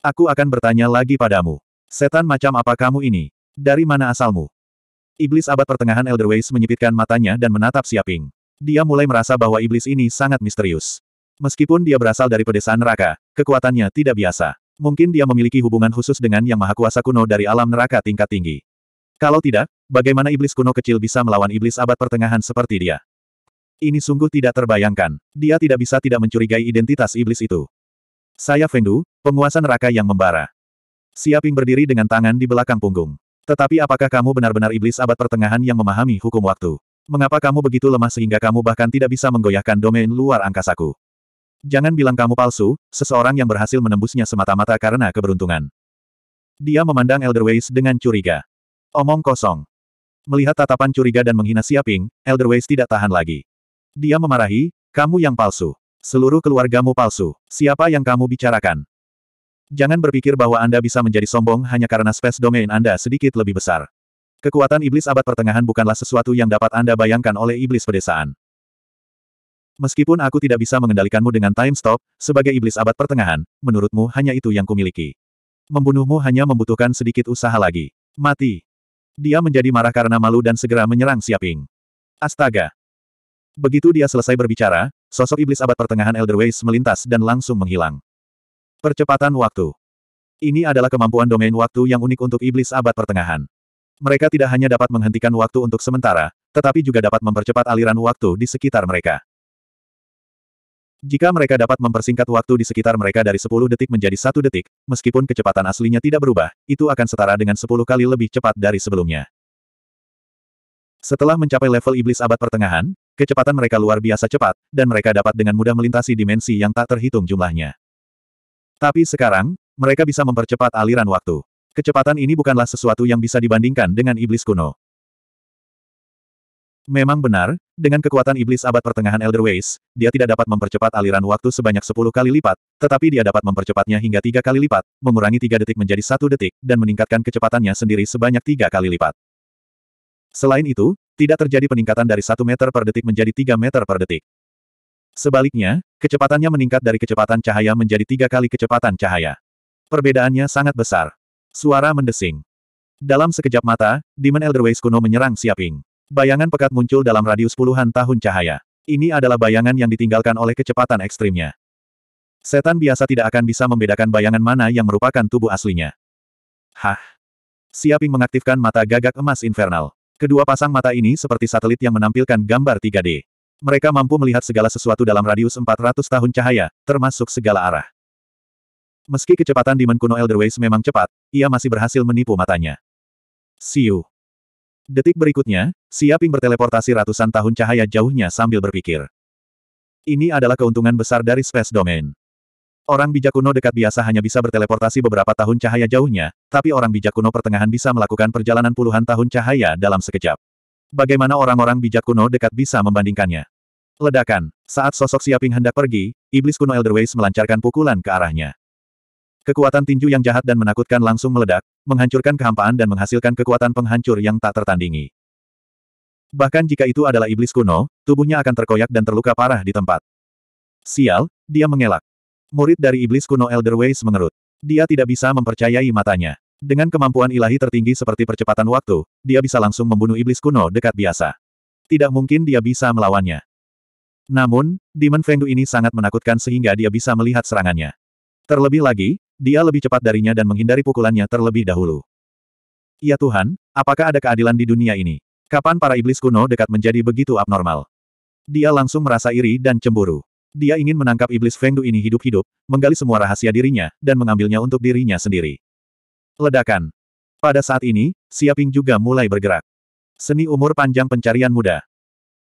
Aku akan bertanya lagi padamu. Setan macam apa kamu ini? Dari mana asalmu? Iblis abad pertengahan Elderways menyipitkan matanya dan menatap Siaping. Dia mulai merasa bahwa iblis ini sangat misterius. Meskipun dia berasal dari pedesaan neraka, kekuatannya tidak biasa. Mungkin dia memiliki hubungan khusus dengan yang maha kuasa kuno dari alam neraka tingkat tinggi. Kalau tidak, bagaimana iblis kuno kecil bisa melawan iblis abad pertengahan seperti dia? Ini sungguh tidak terbayangkan. Dia tidak bisa tidak mencurigai identitas iblis itu. Saya Fengdu, penguasa neraka yang membara. Siaping berdiri dengan tangan di belakang punggung. Tetapi apakah kamu benar-benar iblis abad pertengahan yang memahami hukum waktu? Mengapa kamu begitu lemah sehingga kamu bahkan tidak bisa menggoyahkan domain luar angkasaku? Jangan bilang kamu palsu, seseorang yang berhasil menembusnya semata-mata karena keberuntungan. Dia memandang Elder Ways dengan curiga. Omong kosong. Melihat tatapan curiga dan menghina Siaping, Elder Ways tidak tahan lagi. Dia memarahi, kamu yang palsu. Seluruh keluargamu palsu. Siapa yang kamu bicarakan? Jangan berpikir bahwa Anda bisa menjadi sombong hanya karena space domain Anda sedikit lebih besar. Kekuatan iblis abad pertengahan bukanlah sesuatu yang dapat Anda bayangkan oleh iblis pedesaan. Meskipun aku tidak bisa mengendalikanmu dengan time stop, sebagai iblis abad pertengahan, menurutmu hanya itu yang kumiliki. Membunuhmu hanya membutuhkan sedikit usaha lagi. Mati. Dia menjadi marah karena malu dan segera menyerang Siaping. Astaga. Begitu dia selesai berbicara, Sosok iblis abad pertengahan Elder Elderways melintas dan langsung menghilang. Percepatan waktu. Ini adalah kemampuan domain waktu yang unik untuk iblis abad pertengahan. Mereka tidak hanya dapat menghentikan waktu untuk sementara, tetapi juga dapat mempercepat aliran waktu di sekitar mereka. Jika mereka dapat mempersingkat waktu di sekitar mereka dari 10 detik menjadi satu detik, meskipun kecepatan aslinya tidak berubah, itu akan setara dengan 10 kali lebih cepat dari sebelumnya. Setelah mencapai level iblis abad pertengahan, kecepatan mereka luar biasa cepat, dan mereka dapat dengan mudah melintasi dimensi yang tak terhitung jumlahnya. Tapi sekarang, mereka bisa mempercepat aliran waktu. Kecepatan ini bukanlah sesuatu yang bisa dibandingkan dengan iblis kuno. Memang benar, dengan kekuatan iblis abad pertengahan Elder Ways, dia tidak dapat mempercepat aliran waktu sebanyak 10 kali lipat, tetapi dia dapat mempercepatnya hingga tiga kali lipat, mengurangi tiga detik menjadi satu detik, dan meningkatkan kecepatannya sendiri sebanyak tiga kali lipat. Selain itu, tidak terjadi peningkatan dari 1 meter per detik menjadi 3 meter per detik. Sebaliknya, kecepatannya meningkat dari kecepatan cahaya menjadi tiga kali kecepatan cahaya. Perbedaannya sangat besar. Suara mendesing. Dalam sekejap mata, Demon Elderways kuno menyerang Siaping. Bayangan pekat muncul dalam radius puluhan tahun cahaya. Ini adalah bayangan yang ditinggalkan oleh kecepatan ekstrimnya. Setan biasa tidak akan bisa membedakan bayangan mana yang merupakan tubuh aslinya. Hah? Siaping mengaktifkan mata gagak emas infernal. Kedua pasang mata ini seperti satelit yang menampilkan gambar 3D. Mereka mampu melihat segala sesuatu dalam radius 400 tahun cahaya, termasuk segala arah. Meski kecepatan Demon Kuno Elderways memang cepat, ia masih berhasil menipu matanya. Siu. Detik berikutnya, Siaping berteleportasi ratusan tahun cahaya jauhnya sambil berpikir. Ini adalah keuntungan besar dari Space Domain. Orang bijak kuno dekat biasa hanya bisa berteleportasi beberapa tahun cahaya jauhnya, tapi orang bijak kuno pertengahan bisa melakukan perjalanan puluhan tahun cahaya dalam sekejap. Bagaimana orang-orang bijak kuno dekat bisa membandingkannya? Ledakan. Saat sosok Siaping hendak pergi, iblis kuno Elderways melancarkan pukulan ke arahnya. Kekuatan tinju yang jahat dan menakutkan langsung meledak, menghancurkan kehampaan dan menghasilkan kekuatan penghancur yang tak tertandingi. Bahkan jika itu adalah iblis kuno, tubuhnya akan terkoyak dan terluka parah di tempat. Sial, dia mengelak. Murid dari iblis kuno Elder Ways mengerut. Dia tidak bisa mempercayai matanya. Dengan kemampuan ilahi tertinggi seperti percepatan waktu, dia bisa langsung membunuh iblis kuno dekat biasa. Tidak mungkin dia bisa melawannya. Namun, Demon Fengdu ini sangat menakutkan sehingga dia bisa melihat serangannya. Terlebih lagi, dia lebih cepat darinya dan menghindari pukulannya terlebih dahulu. Ya Tuhan, apakah ada keadilan di dunia ini? Kapan para iblis kuno dekat menjadi begitu abnormal? Dia langsung merasa iri dan cemburu. Dia ingin menangkap iblis Fengdu ini hidup-hidup, menggali semua rahasia dirinya, dan mengambilnya untuk dirinya sendiri. Ledakan. Pada saat ini, Siaping juga mulai bergerak. Seni umur panjang pencarian muda.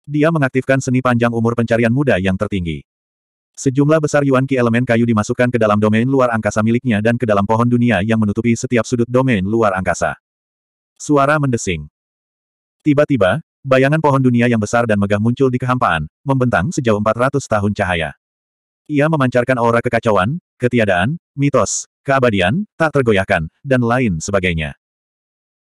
Dia mengaktifkan seni panjang umur pencarian muda yang tertinggi. Sejumlah besar Yuan Qi elemen kayu dimasukkan ke dalam domain luar angkasa miliknya dan ke dalam pohon dunia yang menutupi setiap sudut domain luar angkasa. Suara mendesing. Tiba-tiba, Bayangan pohon dunia yang besar dan megah muncul di kehampaan, membentang sejauh 400 tahun cahaya. Ia memancarkan aura kekacauan, ketiadaan, mitos, keabadian, tak tergoyahkan, dan lain sebagainya.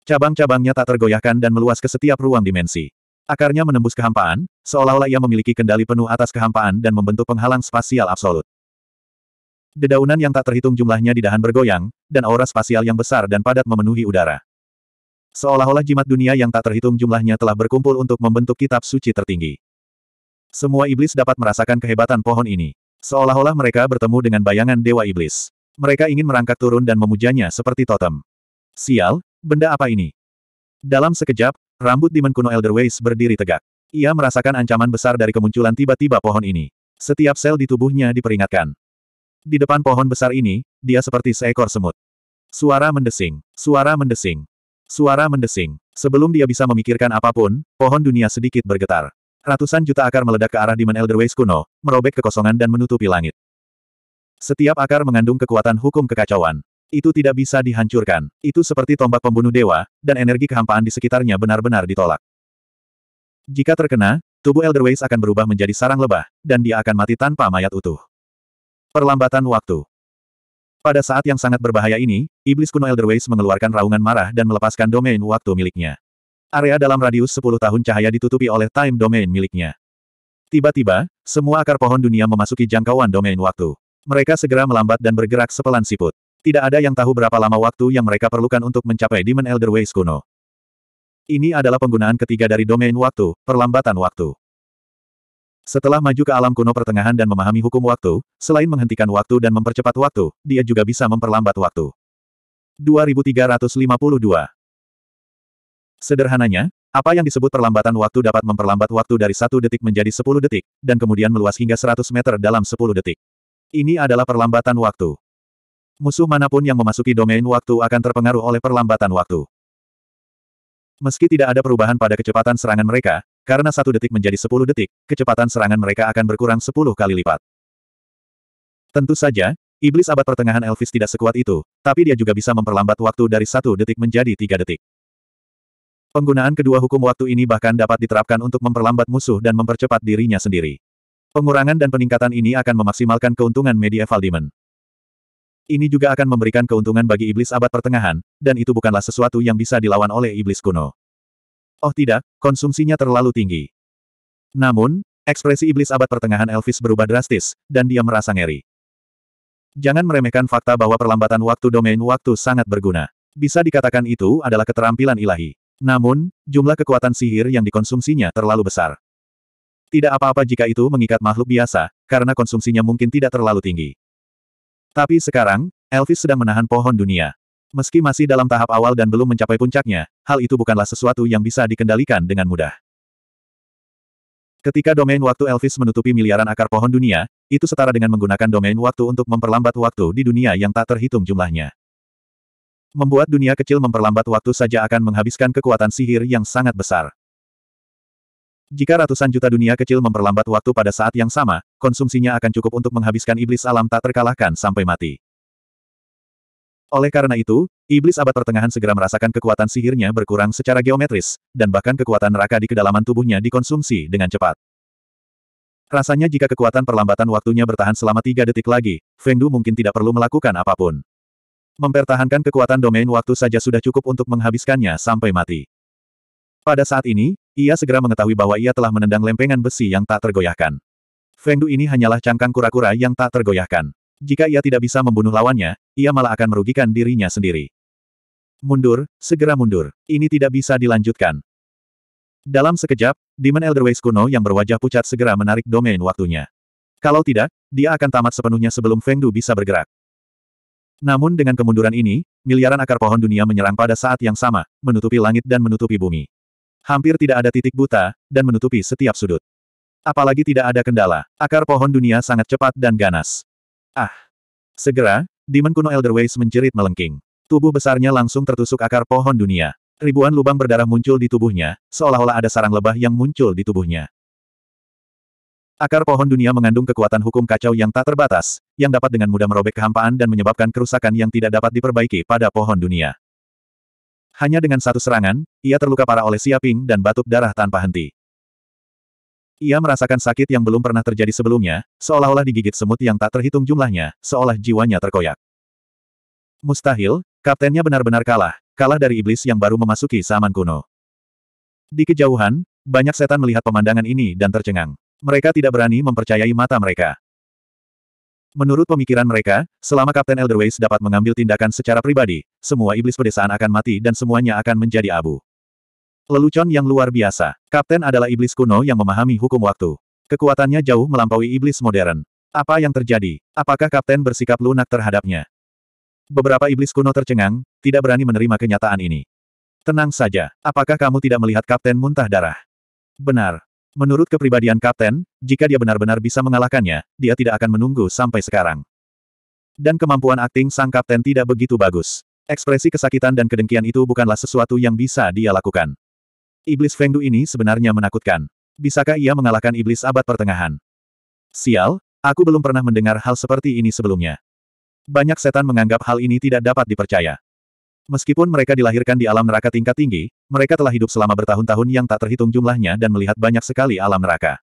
Cabang-cabangnya tak tergoyahkan dan meluas ke setiap ruang dimensi. Akarnya menembus kehampaan, seolah-olah ia memiliki kendali penuh atas kehampaan dan membentuk penghalang spasial absolut. Dedaunan yang tak terhitung jumlahnya di dahan bergoyang, dan aura spasial yang besar dan padat memenuhi udara. Seolah-olah jimat dunia yang tak terhitung jumlahnya telah berkumpul untuk membentuk kitab suci tertinggi. Semua iblis dapat merasakan kehebatan pohon ini. Seolah-olah mereka bertemu dengan bayangan Dewa Iblis. Mereka ingin merangkak turun dan memujanya seperti totem. Sial, benda apa ini? Dalam sekejap, rambut Demon kuno Elderways berdiri tegak. Ia merasakan ancaman besar dari kemunculan tiba-tiba pohon ini. Setiap sel di tubuhnya diperingatkan. Di depan pohon besar ini, dia seperti seekor semut. Suara mendesing, suara mendesing. Suara mendesing. Sebelum dia bisa memikirkan apapun, pohon dunia sedikit bergetar. Ratusan juta akar meledak ke arah Demon Elder Ways kuno, merobek kekosongan dan menutupi langit. Setiap akar mengandung kekuatan hukum kekacauan. Itu tidak bisa dihancurkan. Itu seperti tombak pembunuh dewa, dan energi kehampaan di sekitarnya benar-benar ditolak. Jika terkena, tubuh Elder Ways akan berubah menjadi sarang lebah, dan dia akan mati tanpa mayat utuh. Perlambatan waktu. Pada saat yang sangat berbahaya ini, Iblis kuno Elderways mengeluarkan raungan marah dan melepaskan domain waktu miliknya. Area dalam radius 10 tahun cahaya ditutupi oleh time domain miliknya. Tiba-tiba, semua akar pohon dunia memasuki jangkauan domain waktu. Mereka segera melambat dan bergerak sepelan siput. Tidak ada yang tahu berapa lama waktu yang mereka perlukan untuk mencapai Demon Elder Ways kuno. Ini adalah penggunaan ketiga dari domain waktu, perlambatan waktu. Setelah maju ke alam kuno pertengahan dan memahami hukum waktu, selain menghentikan waktu dan mempercepat waktu, dia juga bisa memperlambat waktu. 2352 Sederhananya, apa yang disebut perlambatan waktu dapat memperlambat waktu dari satu detik menjadi 10 detik, dan kemudian meluas hingga 100 meter dalam 10 detik. Ini adalah perlambatan waktu. Musuh manapun yang memasuki domain waktu akan terpengaruh oleh perlambatan waktu. Meski tidak ada perubahan pada kecepatan serangan mereka, karena satu detik menjadi sepuluh detik, kecepatan serangan mereka akan berkurang sepuluh kali lipat. Tentu saja, iblis abad pertengahan Elvis tidak sekuat itu, tapi dia juga bisa memperlambat waktu dari satu detik menjadi tiga detik. Penggunaan kedua hukum waktu ini bahkan dapat diterapkan untuk memperlambat musuh dan mempercepat dirinya sendiri. Pengurangan dan peningkatan ini akan memaksimalkan keuntungan media demon. Ini juga akan memberikan keuntungan bagi iblis abad pertengahan, dan itu bukanlah sesuatu yang bisa dilawan oleh iblis kuno. Oh tidak, konsumsinya terlalu tinggi. Namun, ekspresi iblis abad pertengahan Elvis berubah drastis, dan dia merasa ngeri. Jangan meremehkan fakta bahwa perlambatan waktu domain waktu sangat berguna. Bisa dikatakan itu adalah keterampilan ilahi. Namun, jumlah kekuatan sihir yang dikonsumsinya terlalu besar. Tidak apa-apa jika itu mengikat makhluk biasa, karena konsumsinya mungkin tidak terlalu tinggi. Tapi sekarang, Elvis sedang menahan pohon dunia. Meski masih dalam tahap awal dan belum mencapai puncaknya, hal itu bukanlah sesuatu yang bisa dikendalikan dengan mudah. Ketika domain waktu Elvis menutupi miliaran akar pohon dunia, itu setara dengan menggunakan domain waktu untuk memperlambat waktu di dunia yang tak terhitung jumlahnya. Membuat dunia kecil memperlambat waktu saja akan menghabiskan kekuatan sihir yang sangat besar. Jika ratusan juta dunia kecil memperlambat waktu pada saat yang sama, konsumsinya akan cukup untuk menghabiskan iblis alam tak terkalahkan sampai mati. Oleh karena itu, iblis abad pertengahan segera merasakan kekuatan sihirnya berkurang secara geometris, dan bahkan kekuatan neraka di kedalaman tubuhnya dikonsumsi dengan cepat. Rasanya jika kekuatan perlambatan waktunya bertahan selama tiga detik lagi, Feng Du mungkin tidak perlu melakukan apapun. Mempertahankan kekuatan domain waktu saja sudah cukup untuk menghabiskannya sampai mati. Pada saat ini, ia segera mengetahui bahwa ia telah menendang lempengan besi yang tak tergoyahkan. Feng Du ini hanyalah cangkang kura-kura yang tak tergoyahkan. Jika ia tidak bisa membunuh lawannya, ia malah akan merugikan dirinya sendiri. Mundur, segera mundur. Ini tidak bisa dilanjutkan. Dalam sekejap, Demon Elderways kuno yang berwajah pucat segera menarik domain waktunya. Kalau tidak, dia akan tamat sepenuhnya sebelum Feng Du bisa bergerak. Namun dengan kemunduran ini, miliaran akar pohon dunia menyerang pada saat yang sama, menutupi langit dan menutupi bumi. Hampir tidak ada titik buta, dan menutupi setiap sudut. Apalagi tidak ada kendala, akar pohon dunia sangat cepat dan ganas. Ah! Segera, Demon kuno Elder Ways menjerit melengking. Tubuh besarnya langsung tertusuk akar pohon dunia. Ribuan lubang berdarah muncul di tubuhnya, seolah-olah ada sarang lebah yang muncul di tubuhnya. Akar pohon dunia mengandung kekuatan hukum kacau yang tak terbatas, yang dapat dengan mudah merobek kehampaan dan menyebabkan kerusakan yang tidak dapat diperbaiki pada pohon dunia. Hanya dengan satu serangan, ia terluka parah oleh Siaping dan batuk darah tanpa henti. Ia merasakan sakit yang belum pernah terjadi sebelumnya, seolah-olah digigit semut yang tak terhitung jumlahnya, seolah jiwanya terkoyak. Mustahil, kaptennya benar-benar kalah, kalah dari iblis yang baru memasuki zaman kuno. Di kejauhan, banyak setan melihat pemandangan ini dan tercengang. Mereka tidak berani mempercayai mata mereka. Menurut pemikiran mereka, selama Kapten Elderways dapat mengambil tindakan secara pribadi, semua iblis pedesaan akan mati dan semuanya akan menjadi abu. Lelucon yang luar biasa. Kapten adalah iblis kuno yang memahami hukum waktu. Kekuatannya jauh melampaui iblis modern. Apa yang terjadi? Apakah kapten bersikap lunak terhadapnya? Beberapa iblis kuno tercengang, tidak berani menerima kenyataan ini. Tenang saja, apakah kamu tidak melihat kapten muntah darah? Benar. Menurut kepribadian kapten, jika dia benar-benar bisa mengalahkannya, dia tidak akan menunggu sampai sekarang. Dan kemampuan akting sang kapten tidak begitu bagus. Ekspresi kesakitan dan kedengkian itu bukanlah sesuatu yang bisa dia lakukan. Iblis Fengdu ini sebenarnya menakutkan. Bisakah ia mengalahkan iblis abad pertengahan? Sial, aku belum pernah mendengar hal seperti ini sebelumnya. Banyak setan menganggap hal ini tidak dapat dipercaya. Meskipun mereka dilahirkan di alam neraka tingkat tinggi, mereka telah hidup selama bertahun-tahun yang tak terhitung jumlahnya dan melihat banyak sekali alam neraka.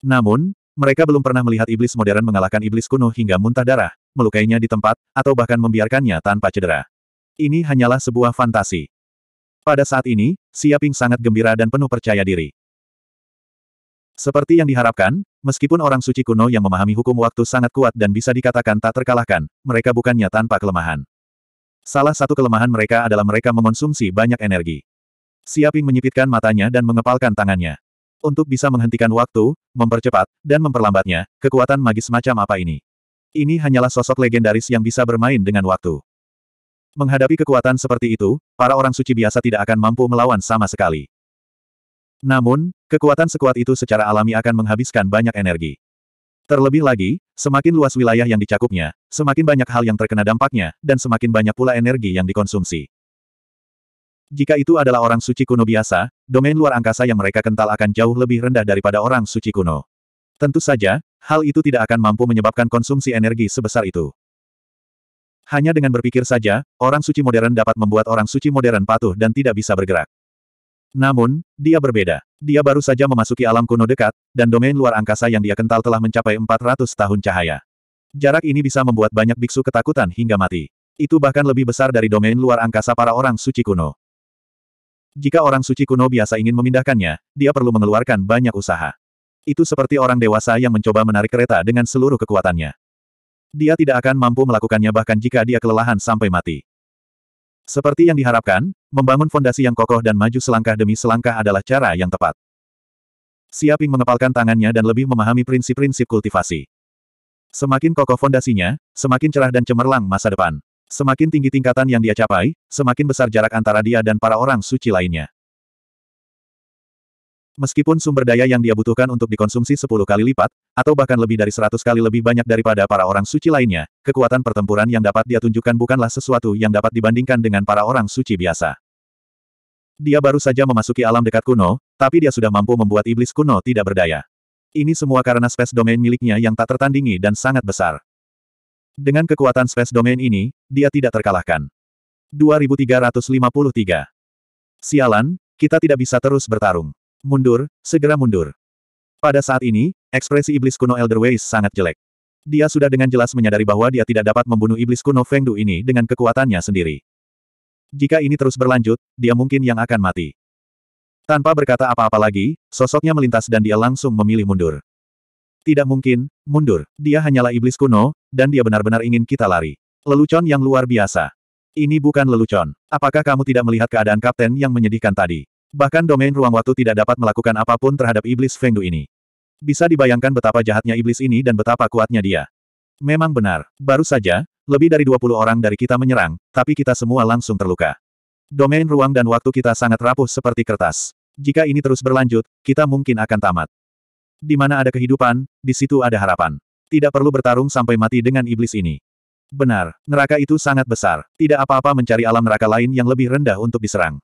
Namun, mereka belum pernah melihat iblis modern mengalahkan iblis kuno hingga muntah darah, melukainya di tempat, atau bahkan membiarkannya tanpa cedera. Ini hanyalah sebuah fantasi. Pada saat ini, Siaping sangat gembira dan penuh percaya diri. Seperti yang diharapkan, meskipun orang suci kuno yang memahami hukum waktu sangat kuat dan bisa dikatakan tak terkalahkan, mereka bukannya tanpa kelemahan. Salah satu kelemahan mereka adalah mereka mengonsumsi banyak energi. Siaping menyipitkan matanya dan mengepalkan tangannya. Untuk bisa menghentikan waktu, mempercepat, dan memperlambatnya, kekuatan magis macam apa ini? Ini hanyalah sosok legendaris yang bisa bermain dengan waktu. Menghadapi kekuatan seperti itu, para orang suci biasa tidak akan mampu melawan sama sekali. Namun, kekuatan sekuat itu secara alami akan menghabiskan banyak energi. Terlebih lagi, semakin luas wilayah yang dicakupnya, semakin banyak hal yang terkena dampaknya, dan semakin banyak pula energi yang dikonsumsi. Jika itu adalah orang suci kuno biasa, domain luar angkasa yang mereka kental akan jauh lebih rendah daripada orang suci kuno. Tentu saja, hal itu tidak akan mampu menyebabkan konsumsi energi sebesar itu. Hanya dengan berpikir saja, orang suci modern dapat membuat orang suci modern patuh dan tidak bisa bergerak. Namun, dia berbeda. Dia baru saja memasuki alam kuno dekat, dan domain luar angkasa yang dia kental telah mencapai 400 tahun cahaya. Jarak ini bisa membuat banyak biksu ketakutan hingga mati. Itu bahkan lebih besar dari domain luar angkasa para orang suci kuno. Jika orang suci kuno biasa ingin memindahkannya, dia perlu mengeluarkan banyak usaha. Itu seperti orang dewasa yang mencoba menarik kereta dengan seluruh kekuatannya. Dia tidak akan mampu melakukannya bahkan jika dia kelelahan sampai mati. Seperti yang diharapkan, membangun fondasi yang kokoh dan maju selangkah demi selangkah adalah cara yang tepat. Siaping mengepalkan tangannya dan lebih memahami prinsip-prinsip kultivasi. Semakin kokoh fondasinya, semakin cerah dan cemerlang masa depan. Semakin tinggi tingkatan yang dia capai, semakin besar jarak antara dia dan para orang suci lainnya. Meskipun sumber daya yang dia butuhkan untuk dikonsumsi 10 kali lipat, atau bahkan lebih dari 100 kali lebih banyak daripada para orang suci lainnya, kekuatan pertempuran yang dapat dia tunjukkan bukanlah sesuatu yang dapat dibandingkan dengan para orang suci biasa. Dia baru saja memasuki alam dekat kuno, tapi dia sudah mampu membuat iblis kuno tidak berdaya. Ini semua karena space domain miliknya yang tak tertandingi dan sangat besar. Dengan kekuatan space domain ini, dia tidak terkalahkan. 2353. Sialan, kita tidak bisa terus bertarung. Mundur, segera mundur. Pada saat ini, ekspresi iblis kuno Elder Ways sangat jelek. Dia sudah dengan jelas menyadari bahwa dia tidak dapat membunuh iblis kuno Feng Du ini dengan kekuatannya sendiri. Jika ini terus berlanjut, dia mungkin yang akan mati. Tanpa berkata apa-apa lagi, sosoknya melintas dan dia langsung memilih mundur. Tidak mungkin, mundur. Dia hanyalah iblis kuno, dan dia benar-benar ingin kita lari. Lelucon yang luar biasa. Ini bukan lelucon. Apakah kamu tidak melihat keadaan kapten yang menyedihkan tadi? Bahkan domain ruang waktu tidak dapat melakukan apapun terhadap iblis Fengdu ini. Bisa dibayangkan betapa jahatnya iblis ini dan betapa kuatnya dia. Memang benar, baru saja, lebih dari 20 orang dari kita menyerang, tapi kita semua langsung terluka. Domain ruang dan waktu kita sangat rapuh seperti kertas. Jika ini terus berlanjut, kita mungkin akan tamat. Di mana ada kehidupan, di situ ada harapan. Tidak perlu bertarung sampai mati dengan iblis ini. Benar, neraka itu sangat besar. Tidak apa-apa mencari alam neraka lain yang lebih rendah untuk diserang.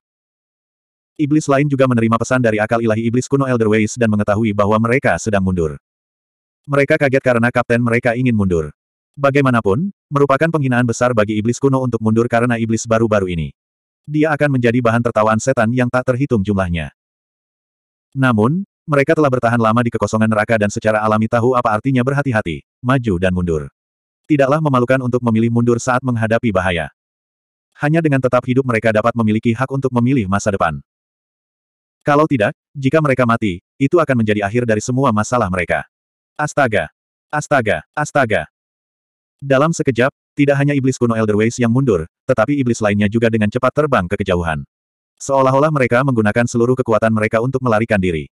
Iblis lain juga menerima pesan dari akal ilahi iblis kuno Elder Elderways dan mengetahui bahwa mereka sedang mundur. Mereka kaget karena kapten mereka ingin mundur. Bagaimanapun, merupakan penghinaan besar bagi iblis kuno untuk mundur karena iblis baru-baru ini. Dia akan menjadi bahan tertawaan setan yang tak terhitung jumlahnya. Namun, mereka telah bertahan lama di kekosongan neraka dan secara alami tahu apa artinya berhati-hati, maju dan mundur. Tidaklah memalukan untuk memilih mundur saat menghadapi bahaya. Hanya dengan tetap hidup mereka dapat memiliki hak untuk memilih masa depan. Kalau tidak, jika mereka mati, itu akan menjadi akhir dari semua masalah mereka. Astaga! Astaga! Astaga! Dalam sekejap, tidak hanya iblis kuno Elderways yang mundur, tetapi iblis lainnya juga dengan cepat terbang ke kejauhan. Seolah-olah mereka menggunakan seluruh kekuatan mereka untuk melarikan diri.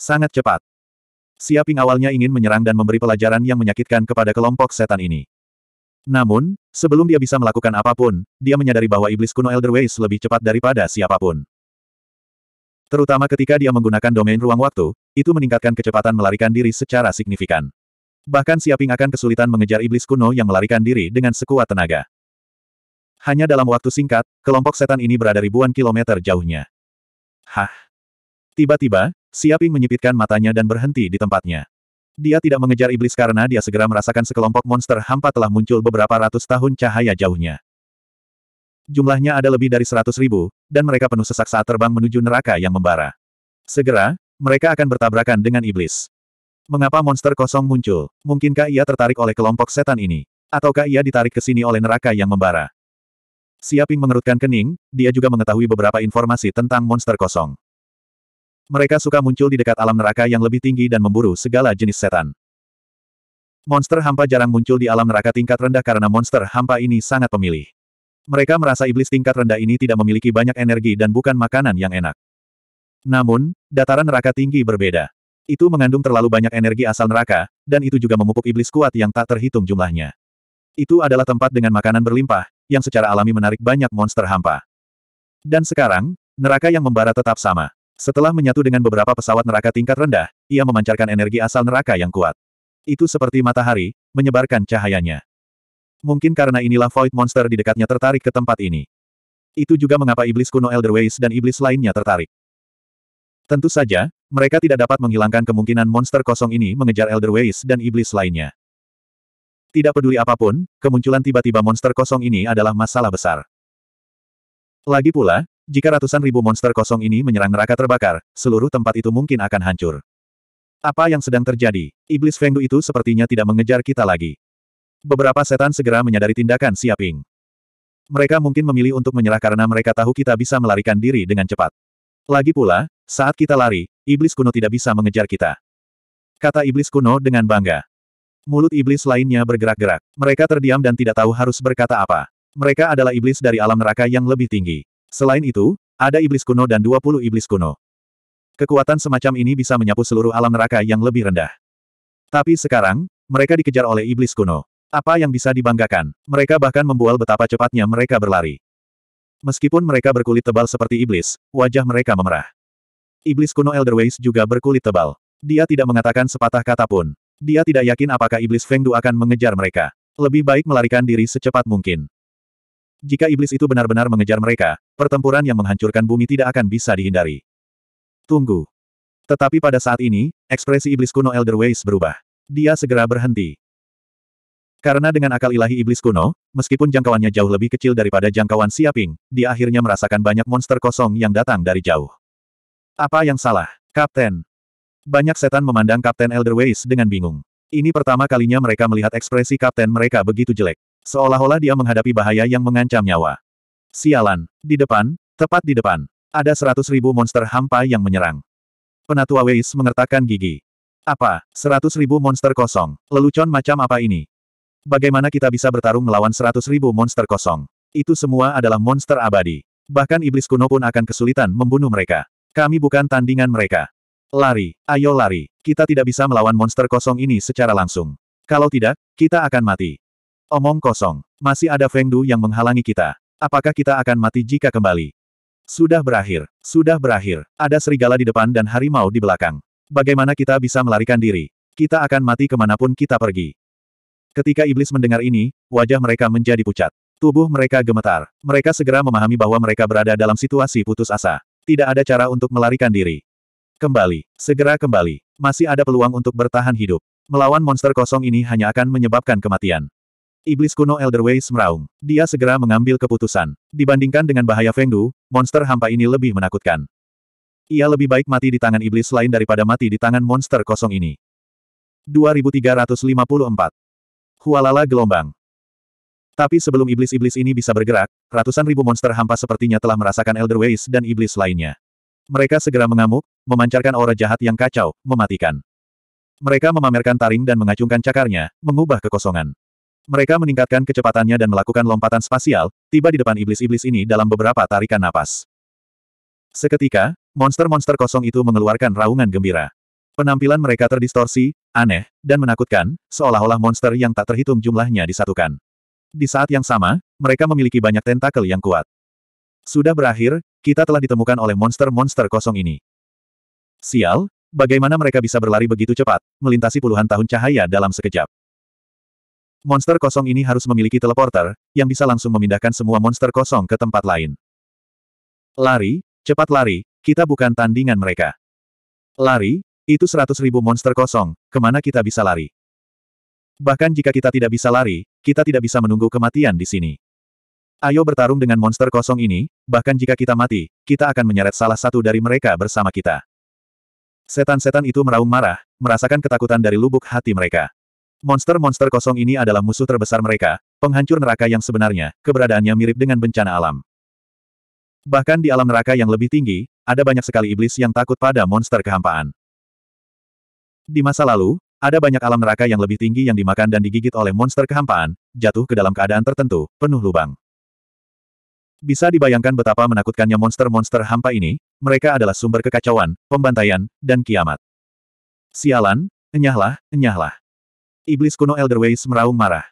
Sangat cepat. Siaping awalnya ingin menyerang dan memberi pelajaran yang menyakitkan kepada kelompok setan ini. Namun, sebelum dia bisa melakukan apapun, dia menyadari bahwa iblis kuno Elderways lebih cepat daripada siapapun. Terutama ketika dia menggunakan domain ruang waktu, itu meningkatkan kecepatan melarikan diri secara signifikan. Bahkan Siaping akan kesulitan mengejar iblis kuno yang melarikan diri dengan sekuat tenaga. Hanya dalam waktu singkat, kelompok setan ini berada ribuan kilometer jauhnya. Hah? Tiba-tiba, Siaping menyipitkan matanya dan berhenti di tempatnya. Dia tidak mengejar iblis karena dia segera merasakan sekelompok monster hampa telah muncul beberapa ratus tahun cahaya jauhnya jumlahnya ada lebih dari seratus ribu, dan mereka penuh sesak saat terbang menuju neraka yang membara. Segera, mereka akan bertabrakan dengan iblis. Mengapa monster kosong muncul? Mungkinkah ia tertarik oleh kelompok setan ini? Ataukah ia ditarik ke sini oleh neraka yang membara? Siaping mengerutkan kening, dia juga mengetahui beberapa informasi tentang monster kosong. Mereka suka muncul di dekat alam neraka yang lebih tinggi dan memburu segala jenis setan. Monster hampa jarang muncul di alam neraka tingkat rendah karena monster hampa ini sangat pemilih. Mereka merasa iblis tingkat rendah ini tidak memiliki banyak energi dan bukan makanan yang enak. Namun, dataran neraka tinggi berbeda. Itu mengandung terlalu banyak energi asal neraka, dan itu juga memupuk iblis kuat yang tak terhitung jumlahnya. Itu adalah tempat dengan makanan berlimpah, yang secara alami menarik banyak monster hampa. Dan sekarang, neraka yang membara tetap sama. Setelah menyatu dengan beberapa pesawat neraka tingkat rendah, ia memancarkan energi asal neraka yang kuat. Itu seperti matahari, menyebarkan cahayanya. Mungkin karena inilah Void Monster di dekatnya tertarik ke tempat ini. Itu juga mengapa iblis kuno Elderways dan iblis lainnya tertarik. Tentu saja, mereka tidak dapat menghilangkan kemungkinan monster kosong ini mengejar Elderways dan iblis lainnya. Tidak peduli apapun, kemunculan tiba-tiba monster kosong ini adalah masalah besar. Lagi pula, jika ratusan ribu monster kosong ini menyerang neraka terbakar, seluruh tempat itu mungkin akan hancur. Apa yang sedang terjadi? Iblis Fengdu itu sepertinya tidak mengejar kita lagi. Beberapa setan segera menyadari tindakan Siaping. Mereka mungkin memilih untuk menyerah karena mereka tahu kita bisa melarikan diri dengan cepat. Lagi pula, saat kita lari, iblis kuno tidak bisa mengejar kita. Kata iblis kuno dengan bangga. Mulut iblis lainnya bergerak-gerak. Mereka terdiam dan tidak tahu harus berkata apa. Mereka adalah iblis dari alam neraka yang lebih tinggi. Selain itu, ada iblis kuno dan 20 iblis kuno. Kekuatan semacam ini bisa menyapu seluruh alam neraka yang lebih rendah. Tapi sekarang, mereka dikejar oleh iblis kuno. Apa yang bisa dibanggakan? Mereka bahkan membual betapa cepatnya mereka berlari. Meskipun mereka berkulit tebal seperti iblis, wajah mereka memerah. Iblis kuno Elderways juga berkulit tebal. Dia tidak mengatakan sepatah kata pun. Dia tidak yakin apakah iblis Fengdu akan mengejar mereka. Lebih baik melarikan diri secepat mungkin. Jika iblis itu benar-benar mengejar mereka, pertempuran yang menghancurkan bumi tidak akan bisa dihindari. Tunggu. Tetapi pada saat ini, ekspresi iblis kuno Elderways berubah. Dia segera berhenti. Karena dengan akal ilahi iblis kuno, meskipun jangkauannya jauh lebih kecil daripada jangkauan Siaping, dia akhirnya merasakan banyak monster kosong yang datang dari jauh. Apa yang salah, Kapten? Banyak setan memandang Kapten Elderways dengan bingung. Ini pertama kalinya mereka melihat ekspresi Kapten mereka begitu jelek. Seolah-olah dia menghadapi bahaya yang mengancam nyawa. Sialan, di depan, tepat di depan, ada seratus ribu monster hampa yang menyerang. Penatua Weiss mengertakkan gigi. Apa, seratus ribu monster kosong, lelucon macam apa ini? Bagaimana kita bisa bertarung melawan seratus ribu monster kosong? Itu semua adalah monster abadi. Bahkan iblis kuno pun akan kesulitan membunuh mereka. Kami bukan tandingan mereka. Lari, ayo lari. Kita tidak bisa melawan monster kosong ini secara langsung. Kalau tidak, kita akan mati. Omong kosong. Masih ada Feng Du yang menghalangi kita. Apakah kita akan mati jika kembali? Sudah berakhir. Sudah berakhir. Ada serigala di depan dan harimau di belakang. Bagaimana kita bisa melarikan diri? Kita akan mati kemanapun kita pergi. Ketika iblis mendengar ini, wajah mereka menjadi pucat. Tubuh mereka gemetar. Mereka segera memahami bahwa mereka berada dalam situasi putus asa. Tidak ada cara untuk melarikan diri. Kembali. Segera kembali. Masih ada peluang untuk bertahan hidup. Melawan monster kosong ini hanya akan menyebabkan kematian. Iblis kuno Elderways meraung. Dia segera mengambil keputusan. Dibandingkan dengan bahaya Fengdu, monster hampa ini lebih menakutkan. Ia lebih baik mati di tangan iblis lain daripada mati di tangan monster kosong ini. 2354 Hualala gelombang. Tapi sebelum iblis-iblis ini bisa bergerak, ratusan ribu monster hampa sepertinya telah merasakan Elder Ways dan iblis lainnya. Mereka segera mengamuk, memancarkan aura jahat yang kacau, mematikan. Mereka memamerkan taring dan mengacungkan cakarnya, mengubah kekosongan. Mereka meningkatkan kecepatannya dan melakukan lompatan spasial, tiba di depan iblis-iblis ini dalam beberapa tarikan napas. Seketika, monster-monster kosong itu mengeluarkan raungan gembira. Penampilan mereka terdistorsi, aneh, dan menakutkan, seolah-olah monster yang tak terhitung jumlahnya disatukan. Di saat yang sama, mereka memiliki banyak tentakel yang kuat. Sudah berakhir, kita telah ditemukan oleh monster-monster kosong ini. Sial, bagaimana mereka bisa berlari begitu cepat, melintasi puluhan tahun cahaya dalam sekejap. Monster kosong ini harus memiliki teleporter, yang bisa langsung memindahkan semua monster kosong ke tempat lain. Lari, cepat lari, kita bukan tandingan mereka. Lari, itu seratus ribu monster kosong, kemana kita bisa lari? Bahkan jika kita tidak bisa lari, kita tidak bisa menunggu kematian di sini. Ayo bertarung dengan monster kosong ini, bahkan jika kita mati, kita akan menyeret salah satu dari mereka bersama kita. Setan-setan itu meraung marah, merasakan ketakutan dari lubuk hati mereka. Monster-monster kosong ini adalah musuh terbesar mereka, penghancur neraka yang sebenarnya, keberadaannya mirip dengan bencana alam. Bahkan di alam neraka yang lebih tinggi, ada banyak sekali iblis yang takut pada monster kehampaan. Di masa lalu, ada banyak alam neraka yang lebih tinggi yang dimakan dan digigit oleh monster kehampaan, jatuh ke dalam keadaan tertentu, penuh lubang. Bisa dibayangkan betapa menakutkannya monster-monster hampa ini, mereka adalah sumber kekacauan, pembantaian, dan kiamat. Sialan, enyahlah, enyahlah. Iblis kuno Elderways meraung marah.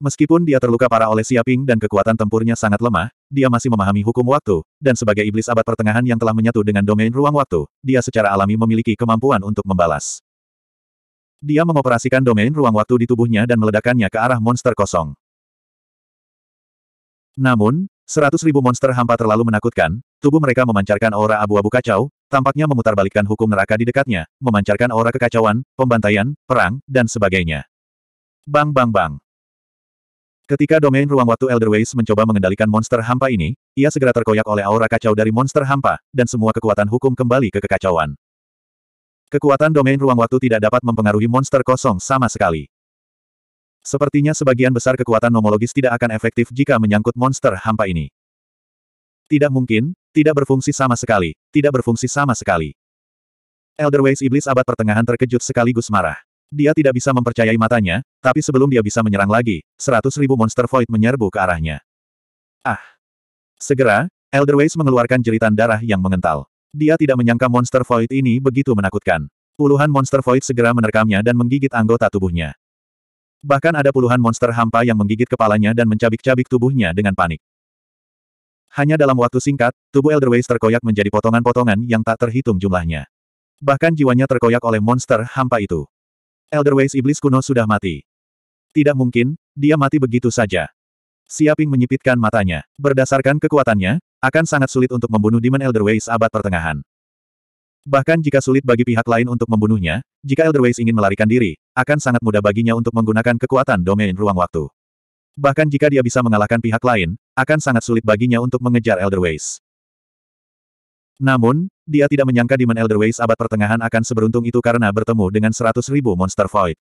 Meskipun dia terluka parah oleh Siaping dan kekuatan tempurnya sangat lemah, dia masih memahami hukum waktu, dan sebagai iblis abad pertengahan yang telah menyatu dengan domain ruang waktu, dia secara alami memiliki kemampuan untuk membalas. Dia mengoperasikan domain ruang waktu di tubuhnya dan meledakannya ke arah monster kosong. Namun, seratus ribu monster hampa terlalu menakutkan, tubuh mereka memancarkan aura abu-abu kacau, tampaknya memutarbalikkan hukum neraka di dekatnya, memancarkan aura kekacauan, pembantaian, perang, dan sebagainya. Bang bang bang. Ketika domain ruang waktu Elderways mencoba mengendalikan monster hampa ini, ia segera terkoyak oleh aura kacau dari monster hampa, dan semua kekuatan hukum kembali ke kekacauan. Kekuatan domain ruang waktu tidak dapat mempengaruhi monster kosong sama sekali. Sepertinya sebagian besar kekuatan nomologis tidak akan efektif jika menyangkut monster hampa ini. Tidak mungkin, tidak berfungsi sama sekali, tidak berfungsi sama sekali. Elderways Iblis abad pertengahan terkejut sekaligus marah. Dia tidak bisa mempercayai matanya, tapi sebelum dia bisa menyerang lagi, seratus ribu monster void menyerbu ke arahnya. Ah! Segera, Elderways mengeluarkan jeritan darah yang mengental. Dia tidak menyangka monster void ini begitu menakutkan. Puluhan monster void segera menerkamnya dan menggigit anggota tubuhnya. Bahkan ada puluhan monster hampa yang menggigit kepalanya dan mencabik-cabik tubuhnya dengan panik. Hanya dalam waktu singkat, tubuh Elderways terkoyak menjadi potongan-potongan yang tak terhitung jumlahnya. Bahkan jiwanya terkoyak oleh monster hampa itu. Elderways Iblis kuno sudah mati. Tidak mungkin, dia mati begitu saja. Siaping menyipitkan matanya. Berdasarkan kekuatannya, akan sangat sulit untuk membunuh Demon Elderways abad pertengahan. Bahkan jika sulit bagi pihak lain untuk membunuhnya, jika Elderways ingin melarikan diri, akan sangat mudah baginya untuk menggunakan kekuatan domain ruang waktu. Bahkan jika dia bisa mengalahkan pihak lain, akan sangat sulit baginya untuk mengejar Elderways. Namun, dia tidak menyangka Demon Elder Ways abad pertengahan akan seberuntung itu karena bertemu dengan seratus ribu monster void.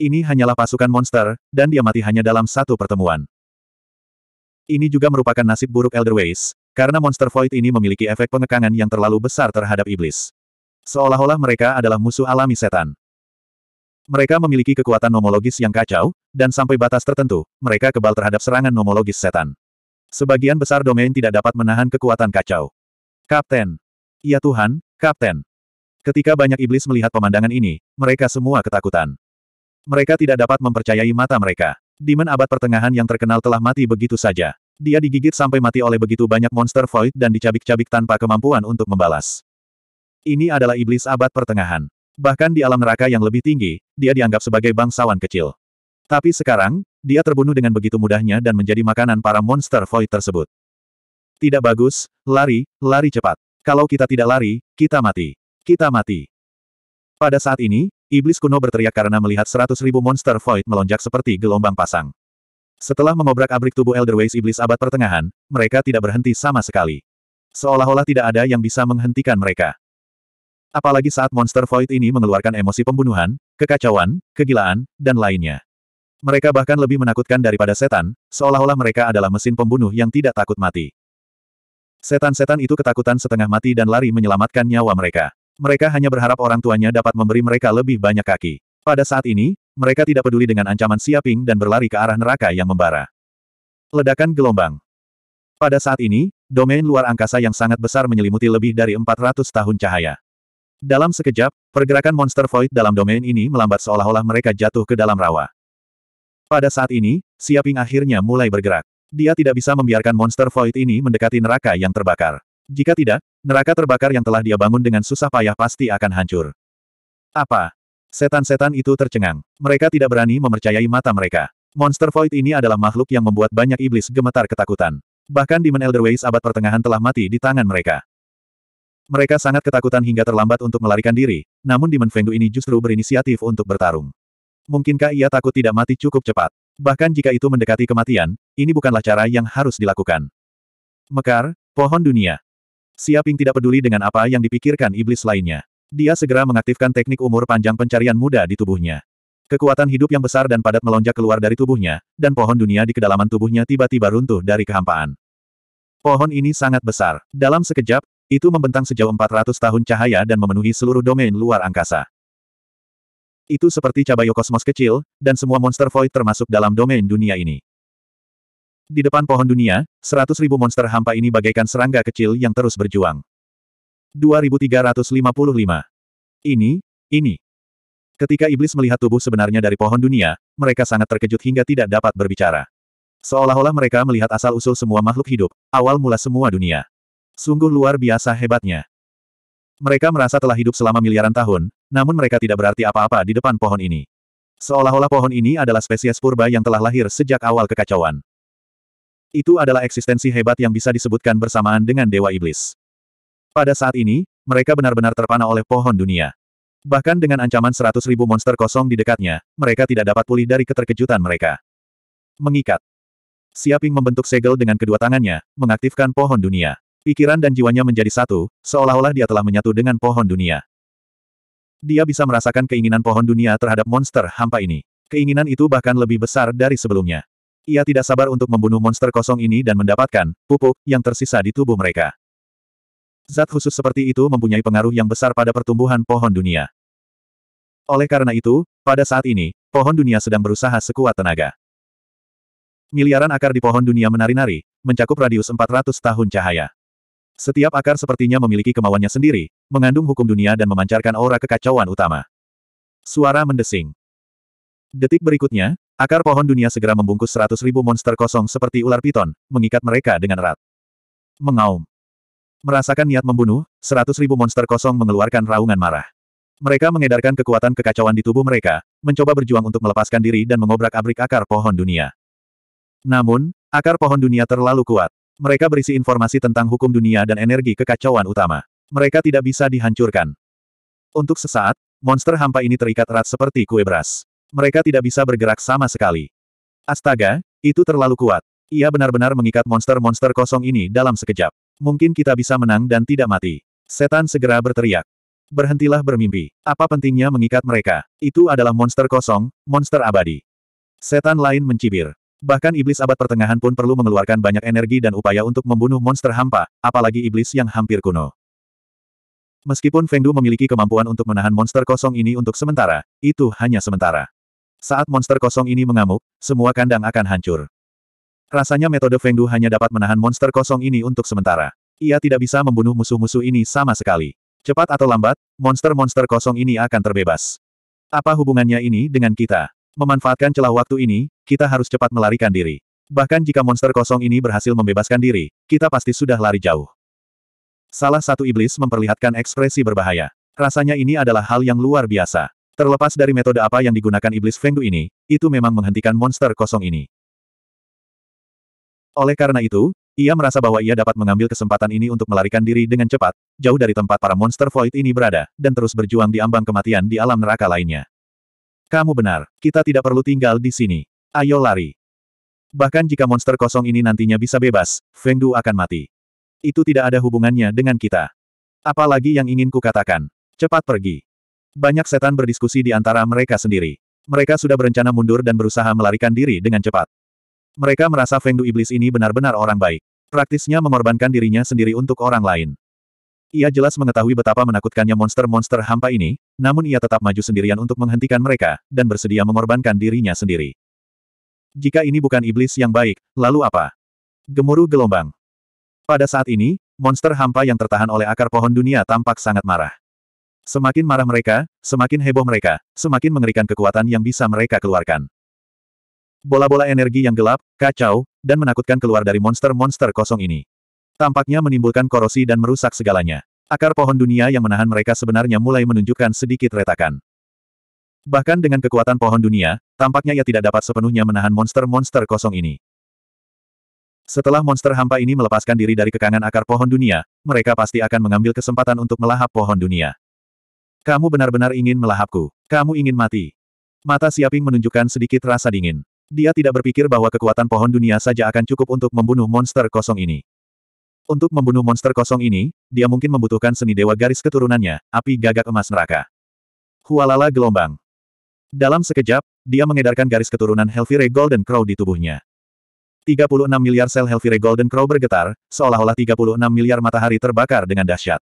Ini hanyalah pasukan monster, dan dia mati hanya dalam satu pertemuan. Ini juga merupakan nasib buruk Elder Ways, karena monster void ini memiliki efek pengekangan yang terlalu besar terhadap iblis. Seolah-olah mereka adalah musuh alami setan. Mereka memiliki kekuatan nomologis yang kacau, dan sampai batas tertentu, mereka kebal terhadap serangan nomologis setan. Sebagian besar domain tidak dapat menahan kekuatan kacau. Kapten. Ya Tuhan, Kapten. Ketika banyak iblis melihat pemandangan ini, mereka semua ketakutan. Mereka tidak dapat mempercayai mata mereka. Demon abad pertengahan yang terkenal telah mati begitu saja. Dia digigit sampai mati oleh begitu banyak monster void dan dicabik-cabik tanpa kemampuan untuk membalas. Ini adalah iblis abad pertengahan. Bahkan di alam neraka yang lebih tinggi, dia dianggap sebagai bangsawan kecil. Tapi sekarang, dia terbunuh dengan begitu mudahnya dan menjadi makanan para monster void tersebut. Tidak bagus, lari, lari cepat. Kalau kita tidak lari, kita mati. Kita mati. Pada saat ini, iblis kuno berteriak karena melihat seratus ribu monster void melonjak seperti gelombang pasang. Setelah mengobrak-abrik tubuh Elderways iblis abad pertengahan, mereka tidak berhenti sama sekali. Seolah-olah tidak ada yang bisa menghentikan mereka. Apalagi saat monster void ini mengeluarkan emosi pembunuhan, kekacauan, kegilaan, dan lainnya. Mereka bahkan lebih menakutkan daripada setan, seolah-olah mereka adalah mesin pembunuh yang tidak takut mati. Setan-setan itu ketakutan setengah mati dan lari menyelamatkan nyawa mereka. Mereka hanya berharap orang tuanya dapat memberi mereka lebih banyak kaki. Pada saat ini, mereka tidak peduli dengan ancaman Siaping dan berlari ke arah neraka yang membara. Ledakan gelombang. Pada saat ini, domain luar angkasa yang sangat besar menyelimuti lebih dari 400 tahun cahaya. Dalam sekejap, pergerakan monster void dalam domain ini melambat seolah-olah mereka jatuh ke dalam rawa. Pada saat ini, Siaping akhirnya mulai bergerak. Dia tidak bisa membiarkan monster void ini mendekati neraka yang terbakar. Jika tidak, neraka terbakar yang telah dia bangun dengan susah payah pasti akan hancur. Apa? Setan-setan itu tercengang. Mereka tidak berani memercayai mata mereka. Monster void ini adalah makhluk yang membuat banyak iblis gemetar ketakutan. Bahkan Demon Ways abad pertengahan telah mati di tangan mereka. Mereka sangat ketakutan hingga terlambat untuk melarikan diri, namun Demon Fengdu ini justru berinisiatif untuk bertarung. Mungkinkah ia takut tidak mati cukup cepat? Bahkan jika itu mendekati kematian, ini bukanlah cara yang harus dilakukan. Mekar, pohon dunia. Siaping tidak peduli dengan apa yang dipikirkan iblis lainnya. Dia segera mengaktifkan teknik umur panjang pencarian muda di tubuhnya. Kekuatan hidup yang besar dan padat melonjak keluar dari tubuhnya, dan pohon dunia di kedalaman tubuhnya tiba-tiba runtuh dari kehampaan. Pohon ini sangat besar. Dalam sekejap, itu membentang sejauh 400 tahun cahaya dan memenuhi seluruh domain luar angkasa. Itu seperti cabai kosmos kecil, dan semua monster void termasuk dalam domain dunia ini. Di depan pohon dunia, seratus ribu monster hampa ini bagaikan serangga kecil yang terus berjuang. 2355. Ini, ini. Ketika iblis melihat tubuh sebenarnya dari pohon dunia, mereka sangat terkejut hingga tidak dapat berbicara. Seolah-olah mereka melihat asal-usul semua makhluk hidup, awal mula semua dunia. Sungguh luar biasa hebatnya. Mereka merasa telah hidup selama miliaran tahun, namun mereka tidak berarti apa-apa di depan pohon ini. Seolah-olah pohon ini adalah spesies purba yang telah lahir sejak awal kekacauan. Itu adalah eksistensi hebat yang bisa disebutkan bersamaan dengan Dewa Iblis. Pada saat ini, mereka benar-benar terpana oleh pohon dunia. Bahkan dengan ancaman seratus ribu monster kosong di dekatnya, mereka tidak dapat pulih dari keterkejutan mereka. Mengikat. Siaping membentuk segel dengan kedua tangannya, mengaktifkan pohon dunia. Pikiran dan jiwanya menjadi satu, seolah-olah dia telah menyatu dengan pohon dunia. Dia bisa merasakan keinginan pohon dunia terhadap monster hampa ini. Keinginan itu bahkan lebih besar dari sebelumnya. Ia tidak sabar untuk membunuh monster kosong ini dan mendapatkan pupuk yang tersisa di tubuh mereka. Zat khusus seperti itu mempunyai pengaruh yang besar pada pertumbuhan pohon dunia. Oleh karena itu, pada saat ini, pohon dunia sedang berusaha sekuat tenaga. Miliaran akar di pohon dunia menari-nari, mencakup radius 400 tahun cahaya. Setiap akar sepertinya memiliki kemauannya sendiri, mengandung hukum dunia dan memancarkan aura kekacauan utama. Suara mendesing. Detik berikutnya, akar pohon dunia segera membungkus seratus ribu monster kosong seperti ular piton, mengikat mereka dengan erat. Mengaum. Merasakan niat membunuh, seratus ribu monster kosong mengeluarkan raungan marah. Mereka mengedarkan kekuatan kekacauan di tubuh mereka, mencoba berjuang untuk melepaskan diri dan mengobrak-abrik akar pohon dunia. Namun, akar pohon dunia terlalu kuat. Mereka berisi informasi tentang hukum dunia dan energi kekacauan utama. Mereka tidak bisa dihancurkan. Untuk sesaat, monster hampa ini terikat erat seperti kue beras. Mereka tidak bisa bergerak sama sekali. Astaga, itu terlalu kuat. Ia benar-benar mengikat monster-monster kosong ini dalam sekejap. Mungkin kita bisa menang dan tidak mati. Setan segera berteriak. Berhentilah bermimpi. Apa pentingnya mengikat mereka? Itu adalah monster kosong, monster abadi. Setan lain mencibir. Bahkan iblis abad pertengahan pun perlu mengeluarkan banyak energi dan upaya untuk membunuh monster hampa, apalagi iblis yang hampir kuno. Meskipun Fengdu memiliki kemampuan untuk menahan monster kosong ini untuk sementara, itu hanya sementara. Saat monster kosong ini mengamuk, semua kandang akan hancur. Rasanya metode Fengdu hanya dapat menahan monster kosong ini untuk sementara. Ia tidak bisa membunuh musuh-musuh ini sama sekali. Cepat atau lambat, monster-monster kosong ini akan terbebas. Apa hubungannya ini dengan kita? Memanfaatkan celah waktu ini, kita harus cepat melarikan diri. Bahkan jika monster kosong ini berhasil membebaskan diri, kita pasti sudah lari jauh. Salah satu iblis memperlihatkan ekspresi berbahaya. Rasanya ini adalah hal yang luar biasa. Terlepas dari metode apa yang digunakan iblis Fengdu ini, itu memang menghentikan monster kosong ini. Oleh karena itu, ia merasa bahwa ia dapat mengambil kesempatan ini untuk melarikan diri dengan cepat, jauh dari tempat para monster void ini berada, dan terus berjuang di ambang kematian di alam neraka lainnya. Kamu benar, kita tidak perlu tinggal di sini. Ayo lari. Bahkan jika monster kosong ini nantinya bisa bebas, Feng Du akan mati. Itu tidak ada hubungannya dengan kita. Apalagi yang ingin kukatakan. Cepat pergi. Banyak setan berdiskusi di antara mereka sendiri. Mereka sudah berencana mundur dan berusaha melarikan diri dengan cepat. Mereka merasa Feng Du Iblis ini benar-benar orang baik. Praktisnya mengorbankan dirinya sendiri untuk orang lain. Ia jelas mengetahui betapa menakutkannya monster-monster hampa ini, namun ia tetap maju sendirian untuk menghentikan mereka, dan bersedia mengorbankan dirinya sendiri. Jika ini bukan iblis yang baik, lalu apa? Gemuruh gelombang. Pada saat ini, monster hampa yang tertahan oleh akar pohon dunia tampak sangat marah. Semakin marah mereka, semakin heboh mereka, semakin mengerikan kekuatan yang bisa mereka keluarkan. Bola-bola energi yang gelap, kacau, dan menakutkan keluar dari monster-monster kosong ini. Tampaknya menimbulkan korosi dan merusak segalanya. Akar pohon dunia yang menahan mereka sebenarnya mulai menunjukkan sedikit retakan. Bahkan dengan kekuatan pohon dunia, tampaknya ia tidak dapat sepenuhnya menahan monster-monster kosong ini. Setelah monster hampa ini melepaskan diri dari kekangan akar pohon dunia, mereka pasti akan mengambil kesempatan untuk melahap pohon dunia. Kamu benar-benar ingin melahapku. Kamu ingin mati. Mata Siaping menunjukkan sedikit rasa dingin. Dia tidak berpikir bahwa kekuatan pohon dunia saja akan cukup untuk membunuh monster kosong ini. Untuk membunuh monster kosong ini, dia mungkin membutuhkan seni dewa garis keturunannya, api gagak emas neraka. Hualala gelombang. Dalam sekejap, dia mengedarkan garis keturunan Helvire Golden Crow di tubuhnya. 36 miliar sel Helvire Golden Crow bergetar, seolah-olah 36 miliar matahari terbakar dengan dahsyat.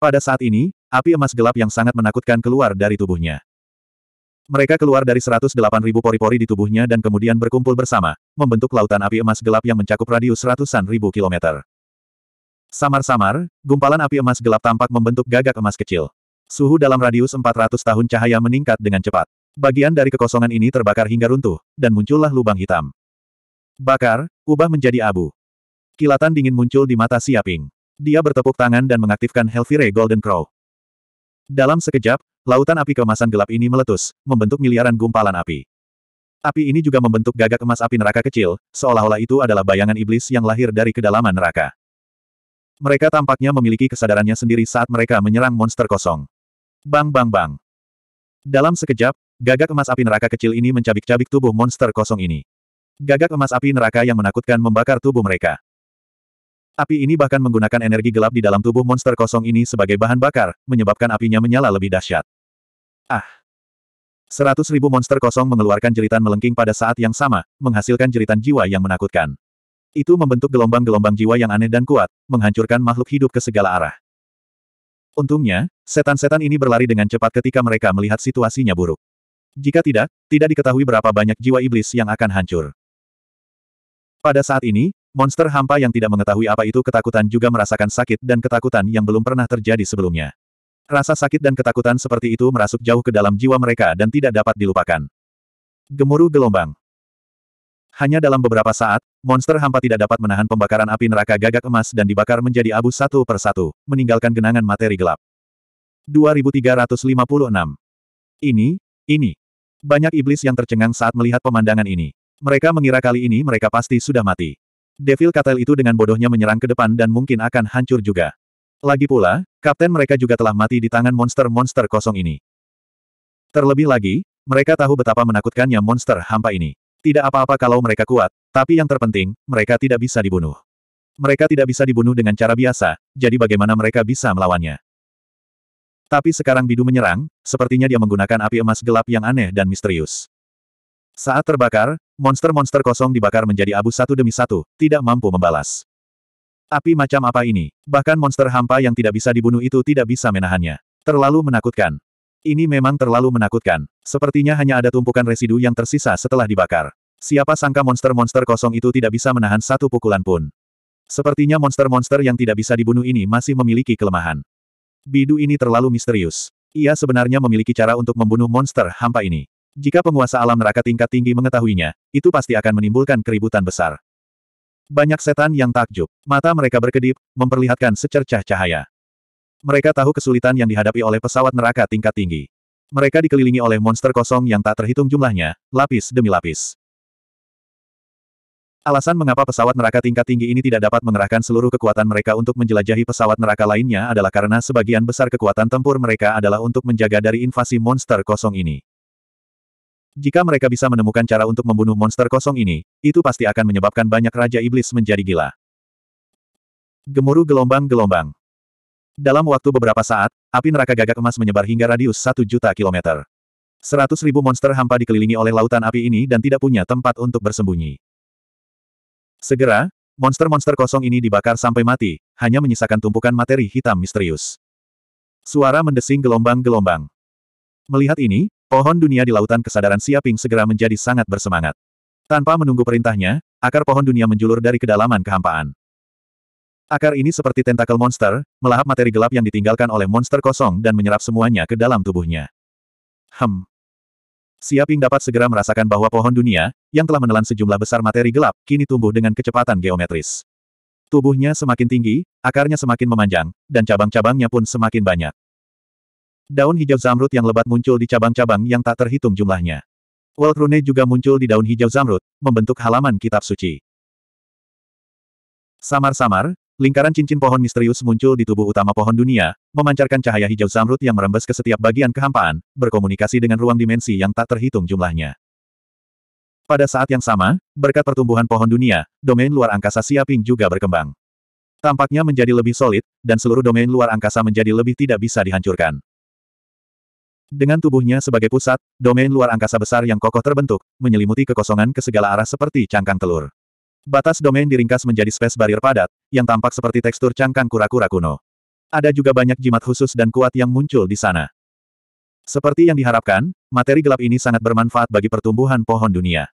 Pada saat ini, api emas gelap yang sangat menakutkan keluar dari tubuhnya. Mereka keluar dari 108.000 pori-pori di tubuhnya dan kemudian berkumpul bersama, membentuk lautan api emas gelap yang mencakup radius ratusan ribu kilometer. Samar-samar, gumpalan api emas gelap tampak membentuk gagak emas kecil. Suhu dalam radius 400 tahun cahaya meningkat dengan cepat. Bagian dari kekosongan ini terbakar hingga runtuh, dan muncullah lubang hitam. Bakar, ubah menjadi abu. Kilatan dingin muncul di mata Siaping. Dia bertepuk tangan dan mengaktifkan Helvire Golden Crow. Dalam sekejap, Lautan api kemasan gelap ini meletus, membentuk miliaran gumpalan api. Api ini juga membentuk gagak emas api neraka kecil, seolah-olah itu adalah bayangan iblis yang lahir dari kedalaman neraka. Mereka tampaknya memiliki kesadarannya sendiri saat mereka menyerang monster kosong. Bang bang bang. Dalam sekejap, gagak emas api neraka kecil ini mencabik-cabik tubuh monster kosong ini. Gagak emas api neraka yang menakutkan membakar tubuh mereka. Api ini bahkan menggunakan energi gelap di dalam tubuh monster kosong ini sebagai bahan bakar, menyebabkan apinya menyala lebih dahsyat. Ah! Seratus ribu monster kosong mengeluarkan jeritan melengking pada saat yang sama, menghasilkan jeritan jiwa yang menakutkan. Itu membentuk gelombang-gelombang jiwa yang aneh dan kuat, menghancurkan makhluk hidup ke segala arah. Untungnya, setan-setan ini berlari dengan cepat ketika mereka melihat situasinya buruk. Jika tidak, tidak diketahui berapa banyak jiwa iblis yang akan hancur. Pada saat ini, monster hampa yang tidak mengetahui apa itu ketakutan juga merasakan sakit dan ketakutan yang belum pernah terjadi sebelumnya. Rasa sakit dan ketakutan seperti itu merasuk jauh ke dalam jiwa mereka dan tidak dapat dilupakan. Gemuruh gelombang. Hanya dalam beberapa saat, monster hampa tidak dapat menahan pembakaran api neraka gagak emas dan dibakar menjadi abu satu per satu, meninggalkan genangan materi gelap. 2356 Ini, ini. Banyak iblis yang tercengang saat melihat pemandangan ini. Mereka mengira kali ini mereka pasti sudah mati. Devil Katel itu dengan bodohnya menyerang ke depan dan mungkin akan hancur juga. Lagi pula, kapten mereka juga telah mati di tangan monster-monster kosong ini. Terlebih lagi, mereka tahu betapa menakutkannya monster hampa ini. Tidak apa-apa kalau mereka kuat, tapi yang terpenting, mereka tidak bisa dibunuh. Mereka tidak bisa dibunuh dengan cara biasa, jadi bagaimana mereka bisa melawannya? Tapi sekarang Bidu menyerang, sepertinya dia menggunakan api emas gelap yang aneh dan misterius. Saat terbakar, monster-monster kosong dibakar menjadi abu satu demi satu, tidak mampu membalas. Api macam apa ini? Bahkan monster hampa yang tidak bisa dibunuh itu tidak bisa menahannya. Terlalu menakutkan. Ini memang terlalu menakutkan. Sepertinya hanya ada tumpukan residu yang tersisa setelah dibakar. Siapa sangka monster-monster kosong itu tidak bisa menahan satu pukulan pun. Sepertinya monster-monster yang tidak bisa dibunuh ini masih memiliki kelemahan. Bidu ini terlalu misterius. Ia sebenarnya memiliki cara untuk membunuh monster hampa ini. Jika penguasa alam neraka tingkat tinggi mengetahuinya, itu pasti akan menimbulkan keributan besar. Banyak setan yang takjub. Mata mereka berkedip, memperlihatkan secercah cahaya. Mereka tahu kesulitan yang dihadapi oleh pesawat neraka tingkat tinggi. Mereka dikelilingi oleh monster kosong yang tak terhitung jumlahnya, lapis demi lapis. Alasan mengapa pesawat neraka tingkat tinggi ini tidak dapat mengerahkan seluruh kekuatan mereka untuk menjelajahi pesawat neraka lainnya adalah karena sebagian besar kekuatan tempur mereka adalah untuk menjaga dari invasi monster kosong ini. Jika mereka bisa menemukan cara untuk membunuh monster kosong ini, itu pasti akan menyebabkan banyak Raja Iblis menjadi gila. Gemuruh gelombang-gelombang. Dalam waktu beberapa saat, api neraka gagak emas menyebar hingga radius 1 juta kilometer. Seratus ribu monster hampa dikelilingi oleh lautan api ini dan tidak punya tempat untuk bersembunyi. Segera, monster-monster kosong ini dibakar sampai mati, hanya menyisakan tumpukan materi hitam misterius. Suara mendesing gelombang-gelombang. Melihat ini, Pohon dunia di lautan kesadaran Siaping segera menjadi sangat bersemangat. Tanpa menunggu perintahnya, akar pohon dunia menjulur dari kedalaman kehampaan. Akar ini seperti tentakel monster, melahap materi gelap yang ditinggalkan oleh monster kosong dan menyerap semuanya ke dalam tubuhnya. Hem. Siaping dapat segera merasakan bahwa pohon dunia, yang telah menelan sejumlah besar materi gelap, kini tumbuh dengan kecepatan geometris. Tubuhnya semakin tinggi, akarnya semakin memanjang, dan cabang-cabangnya pun semakin banyak. Daun hijau zamrud yang lebat muncul di cabang-cabang yang tak terhitung jumlahnya. rune juga muncul di daun hijau zamrud, membentuk halaman kitab suci. Samar-samar, lingkaran cincin pohon misterius muncul di tubuh utama pohon dunia, memancarkan cahaya hijau zamrud yang merembes ke setiap bagian kehampaan, berkomunikasi dengan ruang dimensi yang tak terhitung jumlahnya. Pada saat yang sama, berkat pertumbuhan pohon dunia, domain luar angkasa Siaping juga berkembang. Tampaknya menjadi lebih solid, dan seluruh domain luar angkasa menjadi lebih tidak bisa dihancurkan. Dengan tubuhnya sebagai pusat, domain luar angkasa besar yang kokoh terbentuk, menyelimuti kekosongan ke segala arah seperti cangkang telur. Batas domain diringkas menjadi space barrier padat, yang tampak seperti tekstur cangkang kura-kura kuno. Ada juga banyak jimat khusus dan kuat yang muncul di sana. Seperti yang diharapkan, materi gelap ini sangat bermanfaat bagi pertumbuhan pohon dunia.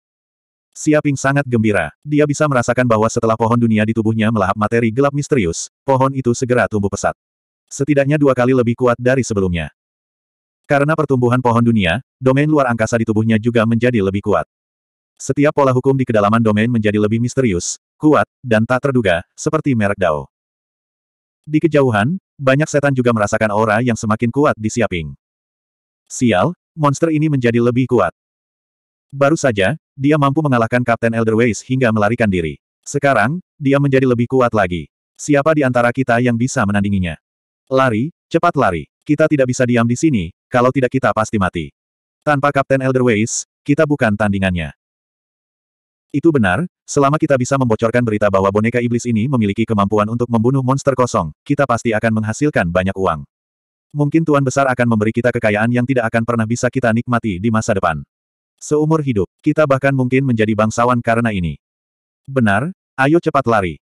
Siaping sangat gembira. Dia bisa merasakan bahwa setelah pohon dunia di tubuhnya melahap materi gelap misterius, pohon itu segera tumbuh pesat. Setidaknya dua kali lebih kuat dari sebelumnya. Karena pertumbuhan pohon dunia, domain luar angkasa di tubuhnya juga menjadi lebih kuat. Setiap pola hukum di kedalaman domain menjadi lebih misterius, kuat, dan tak terduga, seperti merek Dao. Di kejauhan, banyak setan juga merasakan aura yang semakin kuat di Siaping. Sial, monster ini menjadi lebih kuat. Baru saja, dia mampu mengalahkan Kapten Elderways hingga melarikan diri. Sekarang, dia menjadi lebih kuat lagi. Siapa di antara kita yang bisa menandinginya? Lari, cepat lari. Kita tidak bisa diam di sini, kalau tidak kita pasti mati. Tanpa Kapten Elderways, kita bukan tandingannya. Itu benar, selama kita bisa membocorkan berita bahwa boneka iblis ini memiliki kemampuan untuk membunuh monster kosong, kita pasti akan menghasilkan banyak uang. Mungkin Tuan Besar akan memberi kita kekayaan yang tidak akan pernah bisa kita nikmati di masa depan. Seumur hidup, kita bahkan mungkin menjadi bangsawan karena ini. Benar, ayo cepat lari.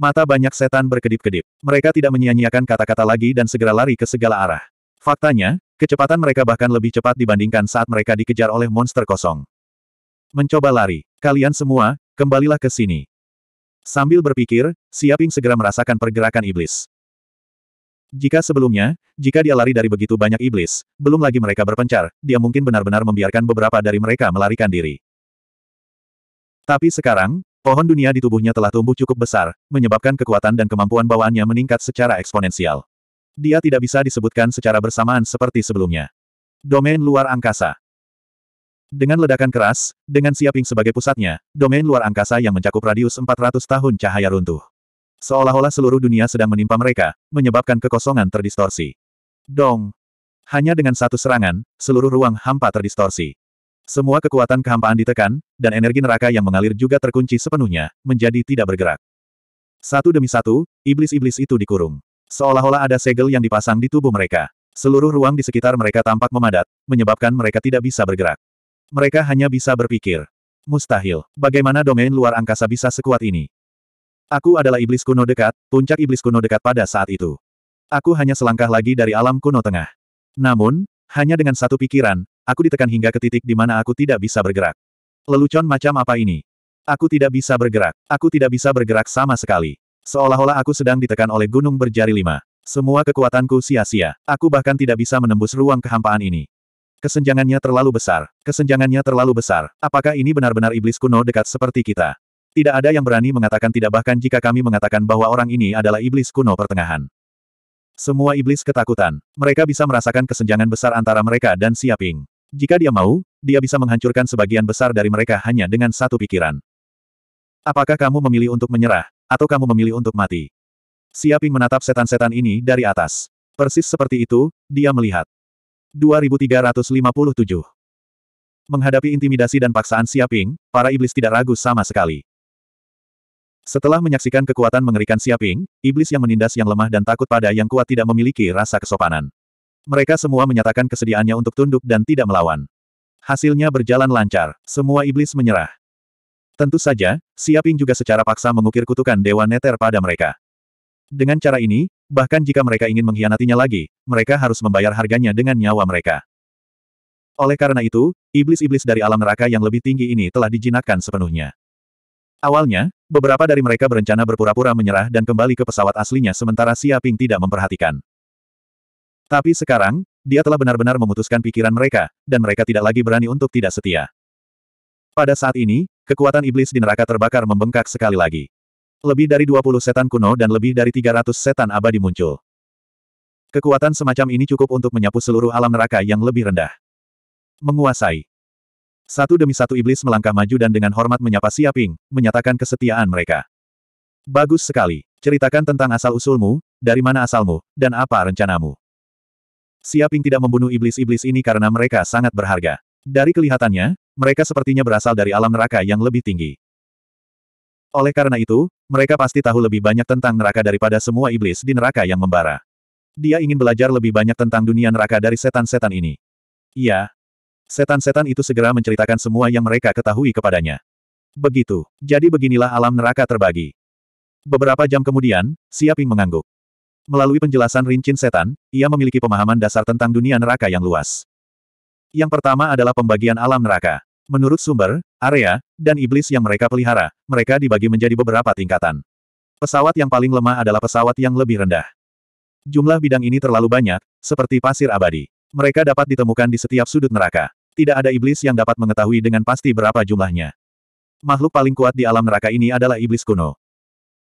Mata banyak setan berkedip-kedip. Mereka tidak menyia-nyiakan kata-kata lagi dan segera lari ke segala arah. Faktanya, Kecepatan mereka bahkan lebih cepat dibandingkan saat mereka dikejar oleh monster kosong. Mencoba lari. Kalian semua, kembalilah ke sini. Sambil berpikir, Siaping segera merasakan pergerakan iblis. Jika sebelumnya, jika dia lari dari begitu banyak iblis, belum lagi mereka berpencar, dia mungkin benar-benar membiarkan beberapa dari mereka melarikan diri. Tapi sekarang, pohon dunia di tubuhnya telah tumbuh cukup besar, menyebabkan kekuatan dan kemampuan bawaannya meningkat secara eksponensial dia tidak bisa disebutkan secara bersamaan seperti sebelumnya. Domain luar angkasa. Dengan ledakan keras, dengan Siaping sebagai pusatnya, domain luar angkasa yang mencakup radius 400 tahun cahaya runtuh. Seolah-olah seluruh dunia sedang menimpa mereka, menyebabkan kekosongan terdistorsi. Dong! Hanya dengan satu serangan, seluruh ruang hampa terdistorsi. Semua kekuatan kehampaan ditekan, dan energi neraka yang mengalir juga terkunci sepenuhnya, menjadi tidak bergerak. Satu demi satu, iblis-iblis itu dikurung. Seolah-olah ada segel yang dipasang di tubuh mereka. Seluruh ruang di sekitar mereka tampak memadat, menyebabkan mereka tidak bisa bergerak. Mereka hanya bisa berpikir. Mustahil, bagaimana domain luar angkasa bisa sekuat ini? Aku adalah iblis kuno dekat, puncak iblis kuno dekat pada saat itu. Aku hanya selangkah lagi dari alam kuno tengah. Namun, hanya dengan satu pikiran, aku ditekan hingga ke titik di mana aku tidak bisa bergerak. Lelucon macam apa ini? Aku tidak bisa bergerak, aku tidak bisa bergerak sama sekali. Seolah-olah aku sedang ditekan oleh gunung berjari lima. Semua kekuatanku sia-sia. Aku bahkan tidak bisa menembus ruang kehampaan ini. Kesenjangannya terlalu besar. Kesenjangannya terlalu besar. Apakah ini benar-benar iblis kuno dekat seperti kita? Tidak ada yang berani mengatakan tidak bahkan jika kami mengatakan bahwa orang ini adalah iblis kuno pertengahan. Semua iblis ketakutan. Mereka bisa merasakan kesenjangan besar antara mereka dan Siaping. Jika dia mau, dia bisa menghancurkan sebagian besar dari mereka hanya dengan satu pikiran. Apakah kamu memilih untuk menyerah, atau kamu memilih untuk mati? Siaping menatap setan-setan ini dari atas. Persis seperti itu, dia melihat. 2357 Menghadapi intimidasi dan paksaan Siaping, para iblis tidak ragu sama sekali. Setelah menyaksikan kekuatan mengerikan Siaping, iblis yang menindas yang lemah dan takut pada yang kuat tidak memiliki rasa kesopanan. Mereka semua menyatakan kesediaannya untuk tunduk dan tidak melawan. Hasilnya berjalan lancar, semua iblis menyerah. Tentu saja, Siaping juga secara paksa mengukir kutukan Dewa Neter pada mereka. Dengan cara ini, bahkan jika mereka ingin mengkhianatinya lagi, mereka harus membayar harganya dengan nyawa mereka. Oleh karena itu, iblis-iblis dari alam neraka yang lebih tinggi ini telah dijinakkan sepenuhnya. Awalnya, beberapa dari mereka berencana berpura-pura menyerah dan kembali ke pesawat aslinya sementara Siaping tidak memperhatikan. Tapi sekarang, dia telah benar-benar memutuskan pikiran mereka, dan mereka tidak lagi berani untuk tidak setia. Pada saat ini, kekuatan iblis di neraka terbakar membengkak sekali lagi. Lebih dari 20 setan kuno dan lebih dari 300 setan abadi muncul. Kekuatan semacam ini cukup untuk menyapu seluruh alam neraka yang lebih rendah. Menguasai. Satu demi satu iblis melangkah maju dan dengan hormat menyapa Siaping, menyatakan kesetiaan mereka. Bagus sekali. Ceritakan tentang asal-usulmu, dari mana asalmu, dan apa rencanamu. Siaping tidak membunuh iblis-iblis ini karena mereka sangat berharga. Dari kelihatannya, mereka sepertinya berasal dari alam neraka yang lebih tinggi. Oleh karena itu, mereka pasti tahu lebih banyak tentang neraka daripada semua iblis di neraka yang membara. Dia ingin belajar lebih banyak tentang dunia neraka dari setan-setan ini. Iya. Setan-setan itu segera menceritakan semua yang mereka ketahui kepadanya. Begitu. Jadi beginilah alam neraka terbagi. Beberapa jam kemudian, Siaping mengangguk. Melalui penjelasan rincin setan, ia memiliki pemahaman dasar tentang dunia neraka yang luas. Yang pertama adalah pembagian alam neraka. Menurut sumber, area, dan iblis yang mereka pelihara, mereka dibagi menjadi beberapa tingkatan. Pesawat yang paling lemah adalah pesawat yang lebih rendah. Jumlah bidang ini terlalu banyak, seperti pasir abadi. Mereka dapat ditemukan di setiap sudut neraka. Tidak ada iblis yang dapat mengetahui dengan pasti berapa jumlahnya. Makhluk paling kuat di alam neraka ini adalah iblis kuno.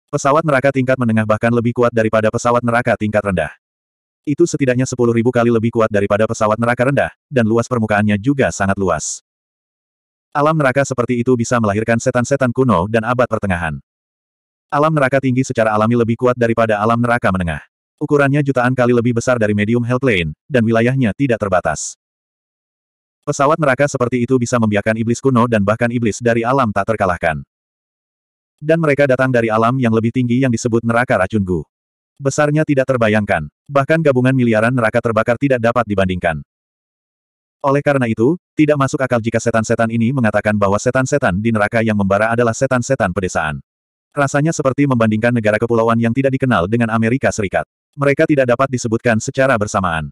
Pesawat neraka tingkat menengah bahkan lebih kuat daripada pesawat neraka tingkat rendah. Itu setidaknya sepuluh ribu kali lebih kuat daripada pesawat neraka rendah, dan luas permukaannya juga sangat luas. Alam neraka seperti itu bisa melahirkan setan-setan kuno dan abad pertengahan. Alam neraka tinggi secara alami lebih kuat daripada alam neraka menengah. Ukurannya jutaan kali lebih besar dari medium hellplane, dan wilayahnya tidak terbatas. Pesawat neraka seperti itu bisa membiarkan iblis kuno dan bahkan iblis dari alam tak terkalahkan. Dan mereka datang dari alam yang lebih tinggi yang disebut neraka racun Gu. Besarnya tidak terbayangkan, bahkan gabungan miliaran neraka terbakar tidak dapat dibandingkan. Oleh karena itu, tidak masuk akal jika setan-setan ini mengatakan bahwa setan-setan di neraka yang membara adalah setan-setan pedesaan. Rasanya seperti membandingkan negara kepulauan yang tidak dikenal dengan Amerika Serikat. Mereka tidak dapat disebutkan secara bersamaan.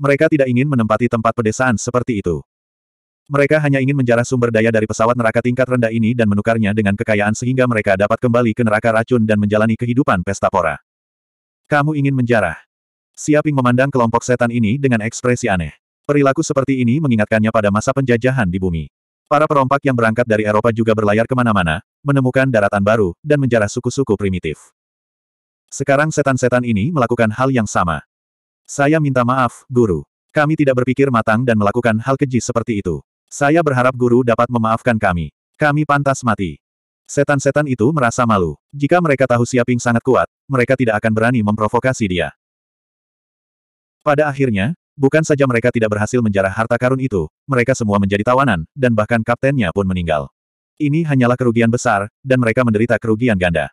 Mereka tidak ingin menempati tempat pedesaan seperti itu. Mereka hanya ingin menjarah sumber daya dari pesawat neraka tingkat rendah ini dan menukarnya dengan kekayaan sehingga mereka dapat kembali ke neraka racun dan menjalani kehidupan pesta pora. Kamu ingin menjarah. Siaping memandang kelompok setan ini dengan ekspresi aneh. Perilaku seperti ini mengingatkannya pada masa penjajahan di bumi. Para perompak yang berangkat dari Eropa juga berlayar kemana-mana, menemukan daratan baru, dan menjarah suku-suku primitif. Sekarang setan-setan ini melakukan hal yang sama. Saya minta maaf, Guru. Kami tidak berpikir matang dan melakukan hal keji seperti itu. Saya berharap Guru dapat memaafkan kami. Kami pantas mati. Setan-setan itu merasa malu. Jika mereka tahu Siaping sangat kuat, mereka tidak akan berani memprovokasi dia. Pada akhirnya, bukan saja mereka tidak berhasil menjarah harta karun itu, mereka semua menjadi tawanan, dan bahkan kaptennya pun meninggal. Ini hanyalah kerugian besar, dan mereka menderita kerugian ganda.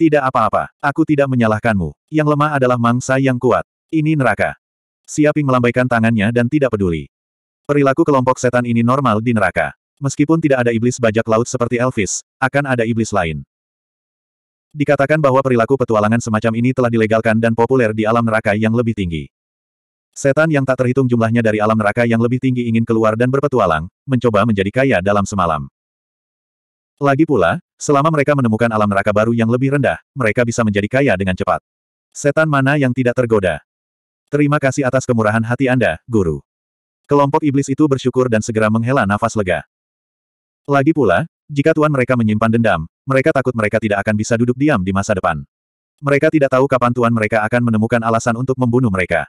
Tidak apa-apa, aku tidak menyalahkanmu. Yang lemah adalah mangsa yang kuat. Ini neraka. Siaping melambaikan tangannya dan tidak peduli. Perilaku kelompok setan ini normal di neraka. Meskipun tidak ada iblis bajak laut seperti Elvis, akan ada iblis lain. Dikatakan bahwa perilaku petualangan semacam ini telah dilegalkan dan populer di alam neraka yang lebih tinggi. Setan yang tak terhitung jumlahnya dari alam neraka yang lebih tinggi ingin keluar dan berpetualang, mencoba menjadi kaya dalam semalam. Lagi pula, selama mereka menemukan alam neraka baru yang lebih rendah, mereka bisa menjadi kaya dengan cepat. Setan mana yang tidak tergoda? Terima kasih atas kemurahan hati Anda, Guru. Kelompok iblis itu bersyukur dan segera menghela nafas lega. Lagi pula, jika tuan mereka menyimpan dendam, mereka takut mereka tidak akan bisa duduk diam di masa depan. Mereka tidak tahu kapan tuan mereka akan menemukan alasan untuk membunuh mereka.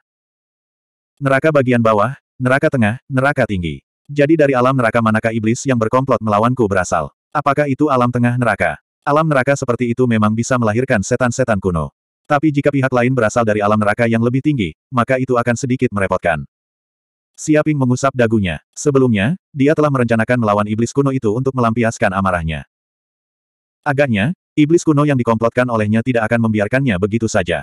Neraka bagian bawah, neraka tengah, neraka tinggi. Jadi dari alam neraka manakah iblis yang berkomplot melawanku berasal? Apakah itu alam tengah neraka? Alam neraka seperti itu memang bisa melahirkan setan-setan kuno. Tapi jika pihak lain berasal dari alam neraka yang lebih tinggi, maka itu akan sedikit merepotkan. Siaping mengusap dagunya. Sebelumnya, dia telah merencanakan melawan iblis kuno itu untuk melampiaskan amarahnya. Agaknya, iblis kuno yang dikomplotkan olehnya tidak akan membiarkannya begitu saja.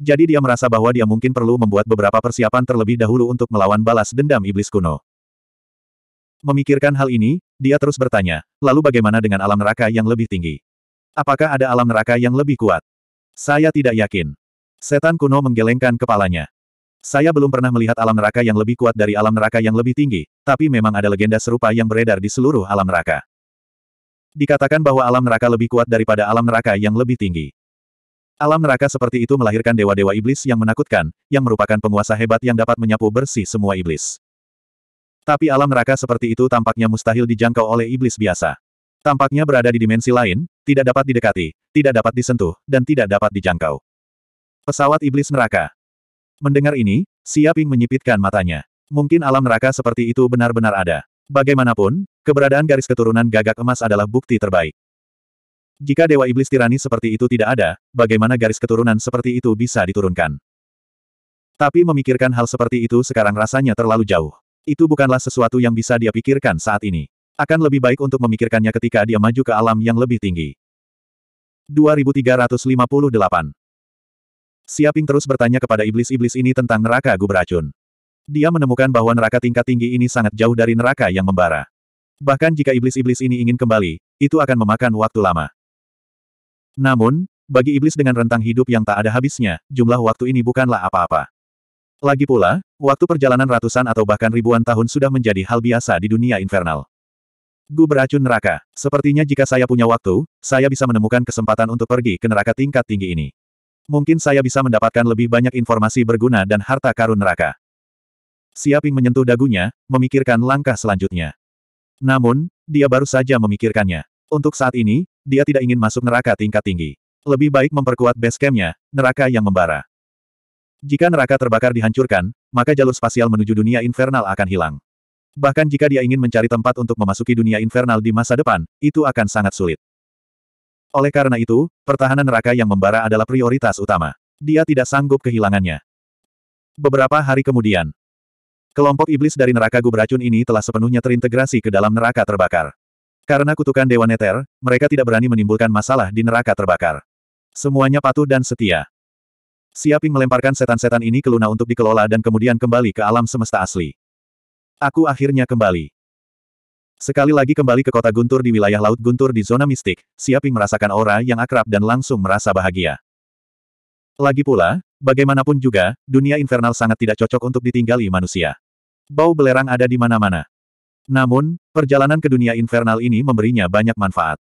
Jadi dia merasa bahwa dia mungkin perlu membuat beberapa persiapan terlebih dahulu untuk melawan balas dendam iblis kuno. Memikirkan hal ini, dia terus bertanya, lalu bagaimana dengan alam neraka yang lebih tinggi? Apakah ada alam neraka yang lebih kuat? Saya tidak yakin. Setan kuno menggelengkan kepalanya. Saya belum pernah melihat alam neraka yang lebih kuat dari alam neraka yang lebih tinggi, tapi memang ada legenda serupa yang beredar di seluruh alam neraka. Dikatakan bahwa alam neraka lebih kuat daripada alam neraka yang lebih tinggi. Alam neraka seperti itu melahirkan dewa-dewa iblis yang menakutkan, yang merupakan penguasa hebat yang dapat menyapu bersih semua iblis. Tapi alam neraka seperti itu tampaknya mustahil dijangkau oleh iblis biasa. Tampaknya berada di dimensi lain, tidak dapat didekati, tidak dapat disentuh, dan tidak dapat dijangkau. Pesawat iblis neraka. Mendengar ini, Siaping menyipitkan matanya. Mungkin alam neraka seperti itu benar-benar ada. Bagaimanapun, keberadaan garis keturunan gagak emas adalah bukti terbaik. Jika Dewa Iblis Tirani seperti itu tidak ada, bagaimana garis keturunan seperti itu bisa diturunkan? Tapi memikirkan hal seperti itu sekarang rasanya terlalu jauh. Itu bukanlah sesuatu yang bisa dia pikirkan saat ini. Akan lebih baik untuk memikirkannya ketika dia maju ke alam yang lebih tinggi. 2358 Siaping terus bertanya kepada iblis-iblis ini tentang neraka guberacun. Dia menemukan bahwa neraka tingkat tinggi ini sangat jauh dari neraka yang membara. Bahkan jika iblis-iblis ini ingin kembali, itu akan memakan waktu lama. Namun, bagi iblis dengan rentang hidup yang tak ada habisnya, jumlah waktu ini bukanlah apa-apa. Lagi pula, waktu perjalanan ratusan atau bahkan ribuan tahun sudah menjadi hal biasa di dunia infernal. Gu beracun neraka. Sepertinya jika saya punya waktu, saya bisa menemukan kesempatan untuk pergi ke neraka tingkat tinggi ini. Mungkin saya bisa mendapatkan lebih banyak informasi berguna dan harta karun neraka. Siaping menyentuh dagunya, memikirkan langkah selanjutnya. Namun, dia baru saja memikirkannya. Untuk saat ini, dia tidak ingin masuk neraka tingkat tinggi. Lebih baik memperkuat base campnya, neraka yang membara. Jika neraka terbakar dihancurkan, maka jalur spasial menuju dunia infernal akan hilang. Bahkan jika dia ingin mencari tempat untuk memasuki dunia infernal di masa depan, itu akan sangat sulit. Oleh karena itu, pertahanan neraka yang membara adalah prioritas utama. Dia tidak sanggup kehilangannya. Beberapa hari kemudian, Kelompok iblis dari neraka beracun ini telah sepenuhnya terintegrasi ke dalam neraka terbakar. Karena kutukan Dewa Neter, mereka tidak berani menimbulkan masalah di neraka terbakar. Semuanya patuh dan setia. Siaping melemparkan setan-setan ini ke Luna untuk dikelola dan kemudian kembali ke alam semesta asli. Aku akhirnya kembali. Sekali lagi kembali ke kota Guntur di wilayah Laut Guntur di zona mistik, Siaping merasakan aura yang akrab dan langsung merasa bahagia. Lagi pula, bagaimanapun juga, dunia infernal sangat tidak cocok untuk ditinggali manusia bau belerang ada di mana-mana. Namun, perjalanan ke dunia infernal ini memberinya banyak manfaat.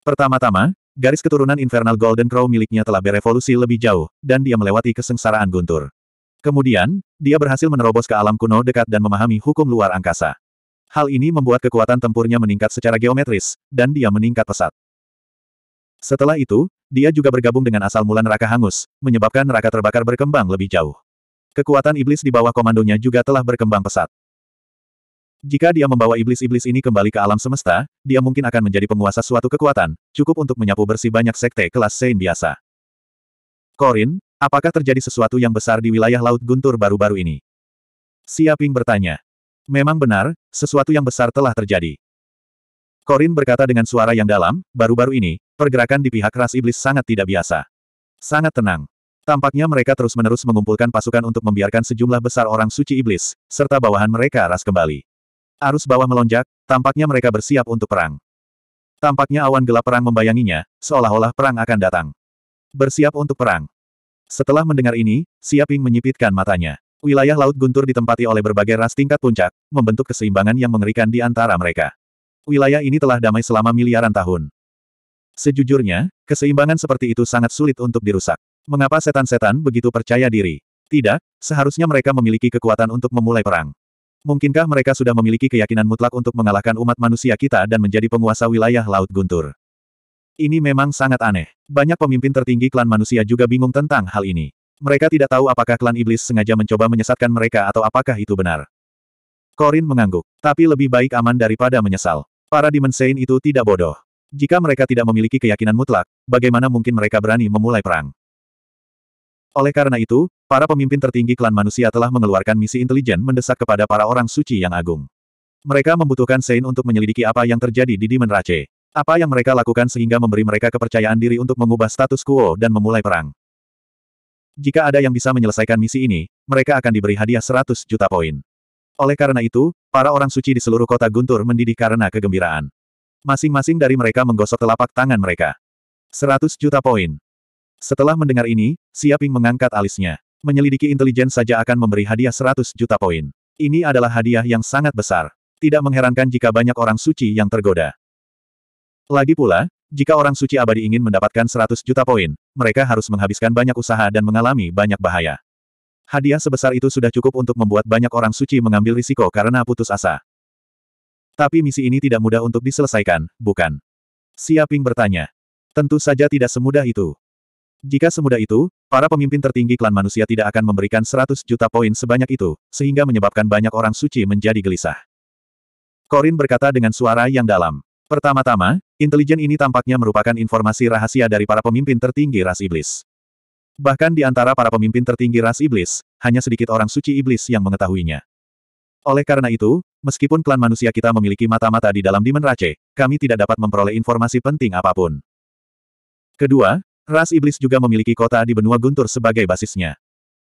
Pertama-tama, garis keturunan infernal Golden Crow miliknya telah berevolusi lebih jauh, dan dia melewati kesengsaraan guntur. Kemudian, dia berhasil menerobos ke alam kuno dekat dan memahami hukum luar angkasa. Hal ini membuat kekuatan tempurnya meningkat secara geometris, dan dia meningkat pesat. Setelah itu, dia juga bergabung dengan asal mula neraka hangus, menyebabkan neraka terbakar berkembang lebih jauh. Kekuatan iblis di bawah komandonya juga telah berkembang pesat. Jika dia membawa iblis-iblis ini kembali ke alam semesta, dia mungkin akan menjadi penguasa suatu kekuatan, cukup untuk menyapu bersih banyak sekte kelas Sein biasa. Korin, apakah terjadi sesuatu yang besar di wilayah Laut Guntur baru-baru ini? Siaping bertanya. Memang benar, sesuatu yang besar telah terjadi. Korin berkata dengan suara yang dalam, baru-baru ini, pergerakan di pihak ras iblis sangat tidak biasa. Sangat tenang. Tampaknya mereka terus-menerus mengumpulkan pasukan untuk membiarkan sejumlah besar orang suci iblis, serta bawahan mereka ras kembali. Arus bawah melonjak, tampaknya mereka bersiap untuk perang. Tampaknya awan gelap perang membayanginya, seolah-olah perang akan datang. Bersiap untuk perang. Setelah mendengar ini, Siaping menyipitkan matanya. Wilayah Laut Guntur ditempati oleh berbagai ras tingkat puncak, membentuk keseimbangan yang mengerikan di antara mereka. Wilayah ini telah damai selama miliaran tahun. Sejujurnya, keseimbangan seperti itu sangat sulit untuk dirusak. Mengapa setan-setan begitu percaya diri? Tidak, seharusnya mereka memiliki kekuatan untuk memulai perang. Mungkinkah mereka sudah memiliki keyakinan mutlak untuk mengalahkan umat manusia kita dan menjadi penguasa wilayah Laut Guntur? Ini memang sangat aneh. Banyak pemimpin tertinggi klan manusia juga bingung tentang hal ini. Mereka tidak tahu apakah klan iblis sengaja mencoba menyesatkan mereka atau apakah itu benar. Korin mengangguk, tapi lebih baik aman daripada menyesal. Para dimensain itu tidak bodoh. Jika mereka tidak memiliki keyakinan mutlak, bagaimana mungkin mereka berani memulai perang? Oleh karena itu, para pemimpin tertinggi klan manusia telah mengeluarkan misi intelijen mendesak kepada para orang suci yang agung. Mereka membutuhkan Sein untuk menyelidiki apa yang terjadi di Demon Rache. Apa yang mereka lakukan sehingga memberi mereka kepercayaan diri untuk mengubah status quo dan memulai perang. Jika ada yang bisa menyelesaikan misi ini, mereka akan diberi hadiah 100 juta poin. Oleh karena itu, para orang suci di seluruh kota Guntur mendidih karena kegembiraan. Masing-masing dari mereka menggosok telapak tangan mereka. 100 juta poin. Setelah mendengar ini, Siaping mengangkat alisnya. Menyelidiki intelijen saja akan memberi hadiah 100 juta poin. Ini adalah hadiah yang sangat besar. Tidak mengherankan jika banyak orang suci yang tergoda. Lagi pula, jika orang suci abadi ingin mendapatkan 100 juta poin, mereka harus menghabiskan banyak usaha dan mengalami banyak bahaya. Hadiah sebesar itu sudah cukup untuk membuat banyak orang suci mengambil risiko karena putus asa. Tapi misi ini tidak mudah untuk diselesaikan, bukan? Siaping bertanya. Tentu saja tidak semudah itu. Jika semudah itu, para pemimpin tertinggi klan manusia tidak akan memberikan 100 juta poin sebanyak itu, sehingga menyebabkan banyak orang suci menjadi gelisah. Korin berkata dengan suara yang dalam. Pertama-tama, intelijen ini tampaknya merupakan informasi rahasia dari para pemimpin tertinggi ras iblis. Bahkan di antara para pemimpin tertinggi ras iblis, hanya sedikit orang suci iblis yang mengetahuinya. Oleh karena itu, meskipun klan manusia kita memiliki mata-mata di dalam Dimenrace, kami tidak dapat memperoleh informasi penting apapun. Kedua, Ras iblis juga memiliki kota di benua guntur sebagai basisnya.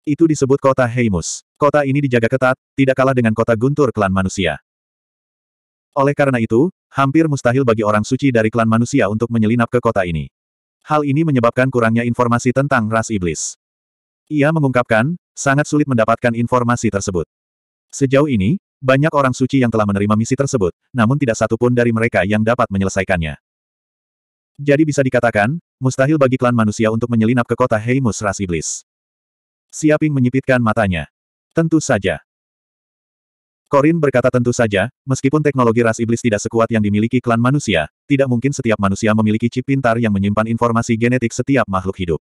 Itu disebut kota Heimus. Kota ini dijaga ketat, tidak kalah dengan kota guntur klan manusia. Oleh karena itu, hampir mustahil bagi orang suci dari klan manusia untuk menyelinap ke kota ini. Hal ini menyebabkan kurangnya informasi tentang ras iblis. Ia mengungkapkan, sangat sulit mendapatkan informasi tersebut. Sejauh ini, banyak orang suci yang telah menerima misi tersebut, namun tidak satupun dari mereka yang dapat menyelesaikannya. Jadi bisa dikatakan, mustahil bagi klan manusia untuk menyelinap ke kota Heimus ras iblis. Siaping menyipitkan matanya. Tentu saja. Korin berkata tentu saja, meskipun teknologi ras iblis tidak sekuat yang dimiliki klan manusia, tidak mungkin setiap manusia memiliki chip pintar yang menyimpan informasi genetik setiap makhluk hidup.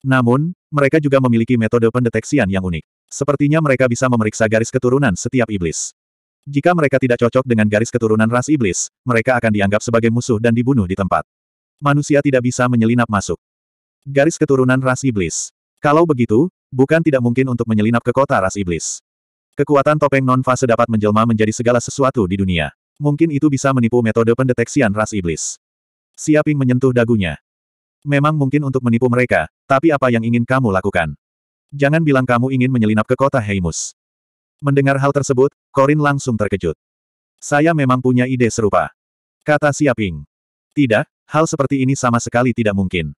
Namun, mereka juga memiliki metode pendeteksian yang unik. Sepertinya mereka bisa memeriksa garis keturunan setiap iblis. Jika mereka tidak cocok dengan garis keturunan ras iblis, mereka akan dianggap sebagai musuh dan dibunuh di tempat. Manusia tidak bisa menyelinap masuk. Garis keturunan ras iblis. Kalau begitu, bukan tidak mungkin untuk menyelinap ke kota ras iblis. Kekuatan topeng non-fase dapat menjelma menjadi segala sesuatu di dunia. Mungkin itu bisa menipu metode pendeteksian ras iblis. Siaping menyentuh dagunya. Memang mungkin untuk menipu mereka, tapi apa yang ingin kamu lakukan? Jangan bilang kamu ingin menyelinap ke kota Heimus. Mendengar hal tersebut, Korin langsung terkejut. Saya memang punya ide serupa. Kata Siaping. Tidak, hal seperti ini sama sekali tidak mungkin.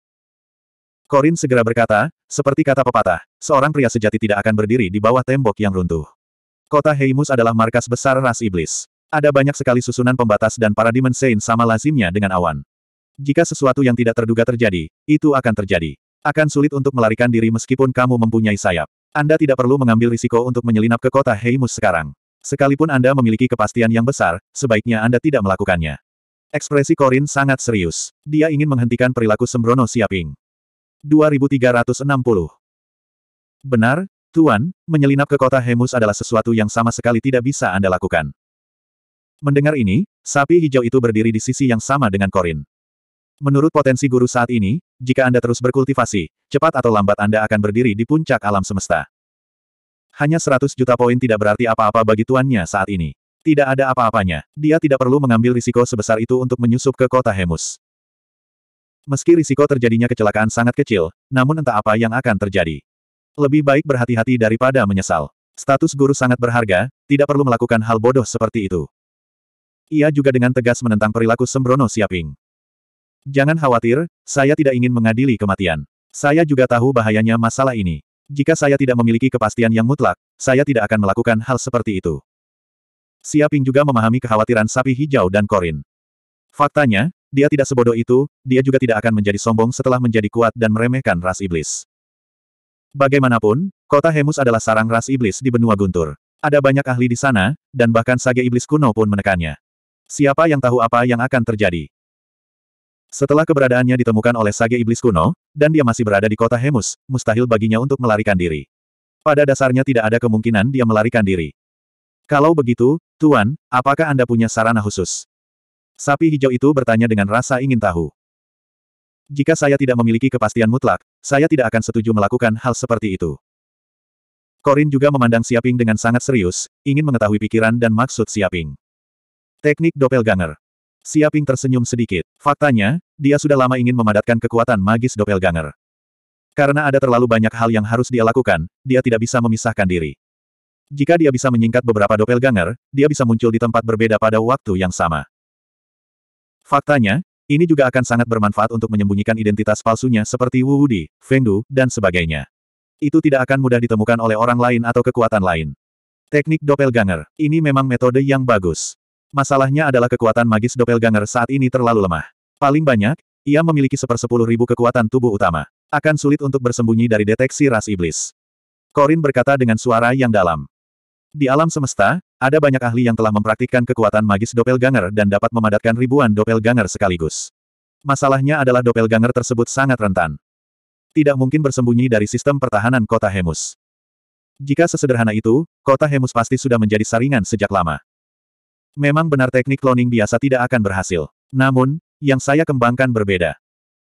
Korin segera berkata, seperti kata pepatah, seorang pria sejati tidak akan berdiri di bawah tembok yang runtuh. Kota Heimus adalah markas besar ras iblis. Ada banyak sekali susunan pembatas dan paradigmen sein sama lazimnya dengan awan. Jika sesuatu yang tidak terduga terjadi, itu akan terjadi. Akan sulit untuk melarikan diri meskipun kamu mempunyai sayap. Anda tidak perlu mengambil risiko untuk menyelinap ke kota Heimus sekarang. Sekalipun Anda memiliki kepastian yang besar, sebaiknya Anda tidak melakukannya. Ekspresi Korin sangat serius. Dia ingin menghentikan perilaku sembrono Siaping. 2360 Benar, Tuan, menyelinap ke kota Hemus adalah sesuatu yang sama sekali tidak bisa Anda lakukan. Mendengar ini, sapi hijau itu berdiri di sisi yang sama dengan Korin. Menurut potensi guru saat ini, jika Anda terus berkultivasi, cepat atau lambat Anda akan berdiri di puncak alam semesta. Hanya 100 juta poin tidak berarti apa-apa bagi tuannya saat ini. Tidak ada apa-apanya. Dia tidak perlu mengambil risiko sebesar itu untuk menyusup ke kota Hemus. Meski risiko terjadinya kecelakaan sangat kecil, namun entah apa yang akan terjadi. Lebih baik berhati-hati daripada menyesal. Status guru sangat berharga, tidak perlu melakukan hal bodoh seperti itu. Ia juga dengan tegas menentang perilaku sembrono Siaping. Jangan khawatir, saya tidak ingin mengadili kematian. Saya juga tahu bahayanya masalah ini. Jika saya tidak memiliki kepastian yang mutlak, saya tidak akan melakukan hal seperti itu. Siaping juga memahami kekhawatiran sapi hijau dan korin. Faktanya, dia tidak sebodoh itu, dia juga tidak akan menjadi sombong setelah menjadi kuat dan meremehkan ras iblis. Bagaimanapun, kota Hemus adalah sarang ras iblis di benua Guntur. Ada banyak ahli di sana, dan bahkan sage iblis kuno pun menekannya. Siapa yang tahu apa yang akan terjadi? Setelah keberadaannya ditemukan oleh Sage Iblis kuno, dan dia masih berada di kota Hemus, mustahil baginya untuk melarikan diri. Pada dasarnya tidak ada kemungkinan dia melarikan diri. Kalau begitu, Tuan, apakah Anda punya sarana khusus? Sapi hijau itu bertanya dengan rasa ingin tahu. Jika saya tidak memiliki kepastian mutlak, saya tidak akan setuju melakukan hal seperti itu. Korin juga memandang Siaping dengan sangat serius, ingin mengetahui pikiran dan maksud Siaping. Teknik Doppelganger Siaping tersenyum sedikit. Faktanya, dia sudah lama ingin memadatkan kekuatan magis doppelganger. Karena ada terlalu banyak hal yang harus dia lakukan, dia tidak bisa memisahkan diri. Jika dia bisa menyingkat beberapa doppelganger, dia bisa muncul di tempat berbeda pada waktu yang sama. Faktanya, ini juga akan sangat bermanfaat untuk menyembunyikan identitas palsunya seperti Wu Wudi, Feng Du, dan sebagainya. Itu tidak akan mudah ditemukan oleh orang lain atau kekuatan lain. Teknik doppelganger, ini memang metode yang bagus. Masalahnya adalah kekuatan magis doppelganger saat ini terlalu lemah. Paling banyak, ia memiliki sepersepuluh ribu kekuatan tubuh utama. Akan sulit untuk bersembunyi dari deteksi ras iblis. Korin berkata dengan suara yang dalam. Di alam semesta, ada banyak ahli yang telah mempraktikkan kekuatan magis doppelganger dan dapat memadatkan ribuan doppelganger sekaligus. Masalahnya adalah doppelganger tersebut sangat rentan. Tidak mungkin bersembunyi dari sistem pertahanan kota Hemus. Jika sesederhana itu, kota Hemus pasti sudah menjadi saringan sejak lama. Memang benar teknik cloning biasa tidak akan berhasil. Namun, yang saya kembangkan berbeda.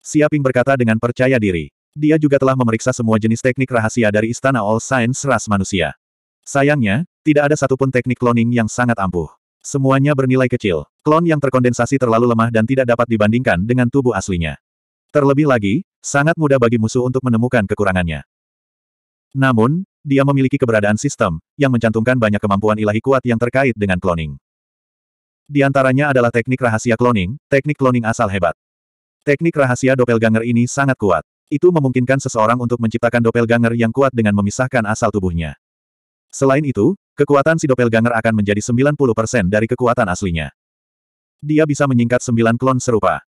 Siaping berkata dengan percaya diri. Dia juga telah memeriksa semua jenis teknik rahasia dari Istana All Science Ras Manusia. Sayangnya, tidak ada satupun teknik cloning yang sangat ampuh. Semuanya bernilai kecil. Klon yang terkondensasi terlalu lemah dan tidak dapat dibandingkan dengan tubuh aslinya. Terlebih lagi, sangat mudah bagi musuh untuk menemukan kekurangannya. Namun, dia memiliki keberadaan sistem, yang mencantumkan banyak kemampuan ilahi kuat yang terkait dengan cloning. Di antaranya adalah teknik rahasia cloning, teknik cloning asal hebat. Teknik rahasia doppelganger ini sangat kuat. Itu memungkinkan seseorang untuk menciptakan doppelganger yang kuat dengan memisahkan asal tubuhnya. Selain itu, kekuatan si doppelganger akan menjadi 90% dari kekuatan aslinya. Dia bisa menyingkat 9 klon serupa.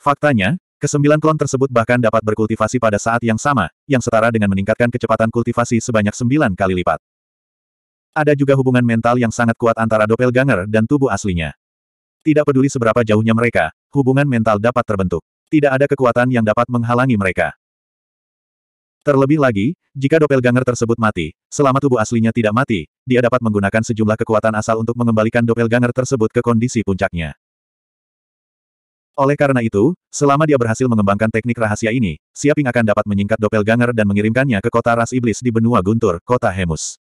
Faktanya, Kesembilan klon tersebut bahkan dapat berkultivasi pada saat yang sama, yang setara dengan meningkatkan kecepatan kultivasi sebanyak sembilan kali lipat. Ada juga hubungan mental yang sangat kuat antara doppelganger dan tubuh aslinya. Tidak peduli seberapa jauhnya mereka, hubungan mental dapat terbentuk. Tidak ada kekuatan yang dapat menghalangi mereka. Terlebih lagi, jika doppelganger tersebut mati, selama tubuh aslinya tidak mati, dia dapat menggunakan sejumlah kekuatan asal untuk mengembalikan doppelganger tersebut ke kondisi puncaknya. Oleh karena itu, selama dia berhasil mengembangkan teknik rahasia ini, Siaping akan dapat menyingkat doppelganger dan mengirimkannya ke kota ras iblis di benua Guntur, kota Hemus.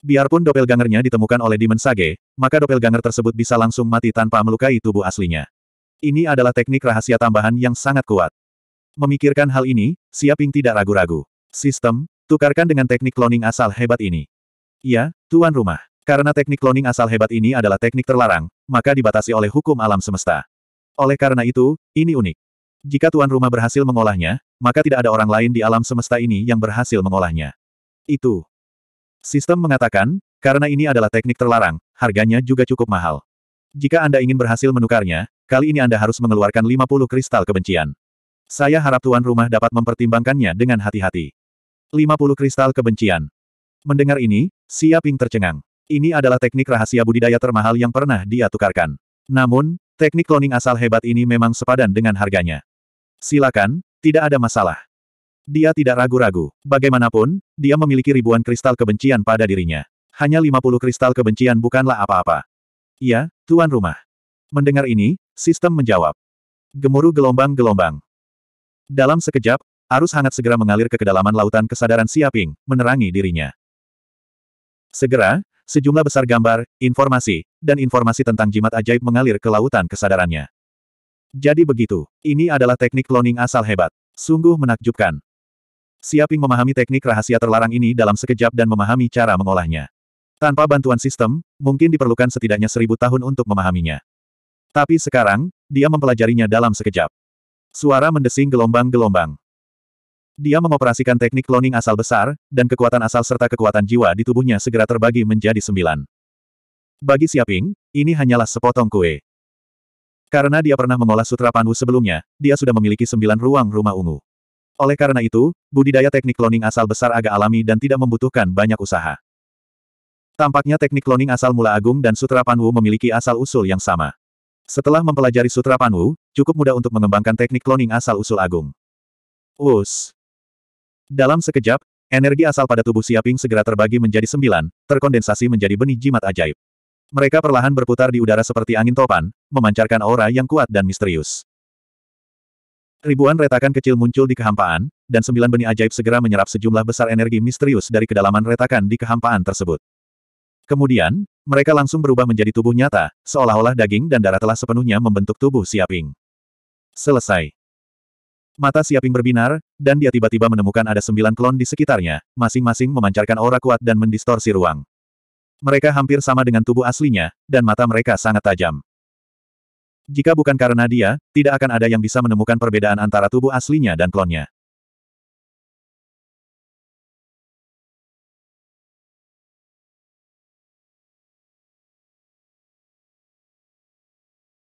Biarpun doppelgangernya ditemukan oleh Demon Sage, maka doppelganger tersebut bisa langsung mati tanpa melukai tubuh aslinya. Ini adalah teknik rahasia tambahan yang sangat kuat. Memikirkan hal ini, Siaping tidak ragu-ragu. Sistem, tukarkan dengan teknik cloning asal hebat ini. Ya, tuan rumah. Karena teknik cloning asal hebat ini adalah teknik terlarang, maka dibatasi oleh hukum alam semesta. Oleh karena itu, ini unik. Jika tuan rumah berhasil mengolahnya, maka tidak ada orang lain di alam semesta ini yang berhasil mengolahnya. Itu, Sistem mengatakan, karena ini adalah teknik terlarang, harganya juga cukup mahal. Jika Anda ingin berhasil menukarnya, kali ini Anda harus mengeluarkan 50 kristal kebencian. Saya harap tuan rumah dapat mempertimbangkannya dengan hati-hati. 50 kristal kebencian. Mendengar ini, Siaping Ping tercengang. Ini adalah teknik rahasia budidaya termahal yang pernah dia tukarkan. Namun, teknik cloning asal hebat ini memang sepadan dengan harganya. Silakan, tidak ada masalah. Dia tidak ragu-ragu. Bagaimanapun, dia memiliki ribuan kristal kebencian pada dirinya. Hanya 50 kristal kebencian bukanlah apa-apa. Iya, tuan rumah. Mendengar ini, sistem menjawab. Gemuruh gelombang-gelombang. Dalam sekejap, arus hangat segera mengalir ke kedalaman lautan kesadaran Siaping, menerangi dirinya. Segera, sejumlah besar gambar, informasi, dan informasi tentang jimat ajaib mengalir ke lautan kesadarannya. Jadi begitu, ini adalah teknik cloning asal hebat. Sungguh menakjubkan. Siaping memahami teknik rahasia terlarang ini dalam sekejap dan memahami cara mengolahnya. Tanpa bantuan sistem, mungkin diperlukan setidaknya seribu tahun untuk memahaminya. Tapi sekarang, dia mempelajarinya dalam sekejap. Suara mendesing gelombang-gelombang. Dia mengoperasikan teknik cloning asal besar, dan kekuatan asal serta kekuatan jiwa di tubuhnya segera terbagi menjadi sembilan. Bagi Siaping, ini hanyalah sepotong kue. Karena dia pernah mengolah sutra panu sebelumnya, dia sudah memiliki sembilan ruang rumah ungu. Oleh karena itu, budidaya teknik cloning asal besar agak alami dan tidak membutuhkan banyak usaha. Tampaknya teknik cloning asal Mula Agung dan Sutra Panwu memiliki asal-usul yang sama. Setelah mempelajari Sutra Panwu, cukup mudah untuk mengembangkan teknik cloning asal-usul Agung. Us. Dalam sekejap, energi asal pada tubuh Siaping segera terbagi menjadi sembilan, terkondensasi menjadi benih jimat ajaib. Mereka perlahan berputar di udara seperti angin topan, memancarkan aura yang kuat dan misterius. Ribuan retakan kecil muncul di kehampaan, dan sembilan benih ajaib segera menyerap sejumlah besar energi misterius dari kedalaman retakan di kehampaan tersebut. Kemudian, mereka langsung berubah menjadi tubuh nyata, seolah-olah daging dan darah telah sepenuhnya membentuk tubuh Siaping. Selesai. Mata Siaping berbinar, dan dia tiba-tiba menemukan ada sembilan klon di sekitarnya, masing-masing memancarkan aura kuat dan mendistorsi ruang. Mereka hampir sama dengan tubuh aslinya, dan mata mereka sangat tajam. Jika bukan karena dia, tidak akan ada yang bisa menemukan perbedaan antara tubuh aslinya dan klonnya.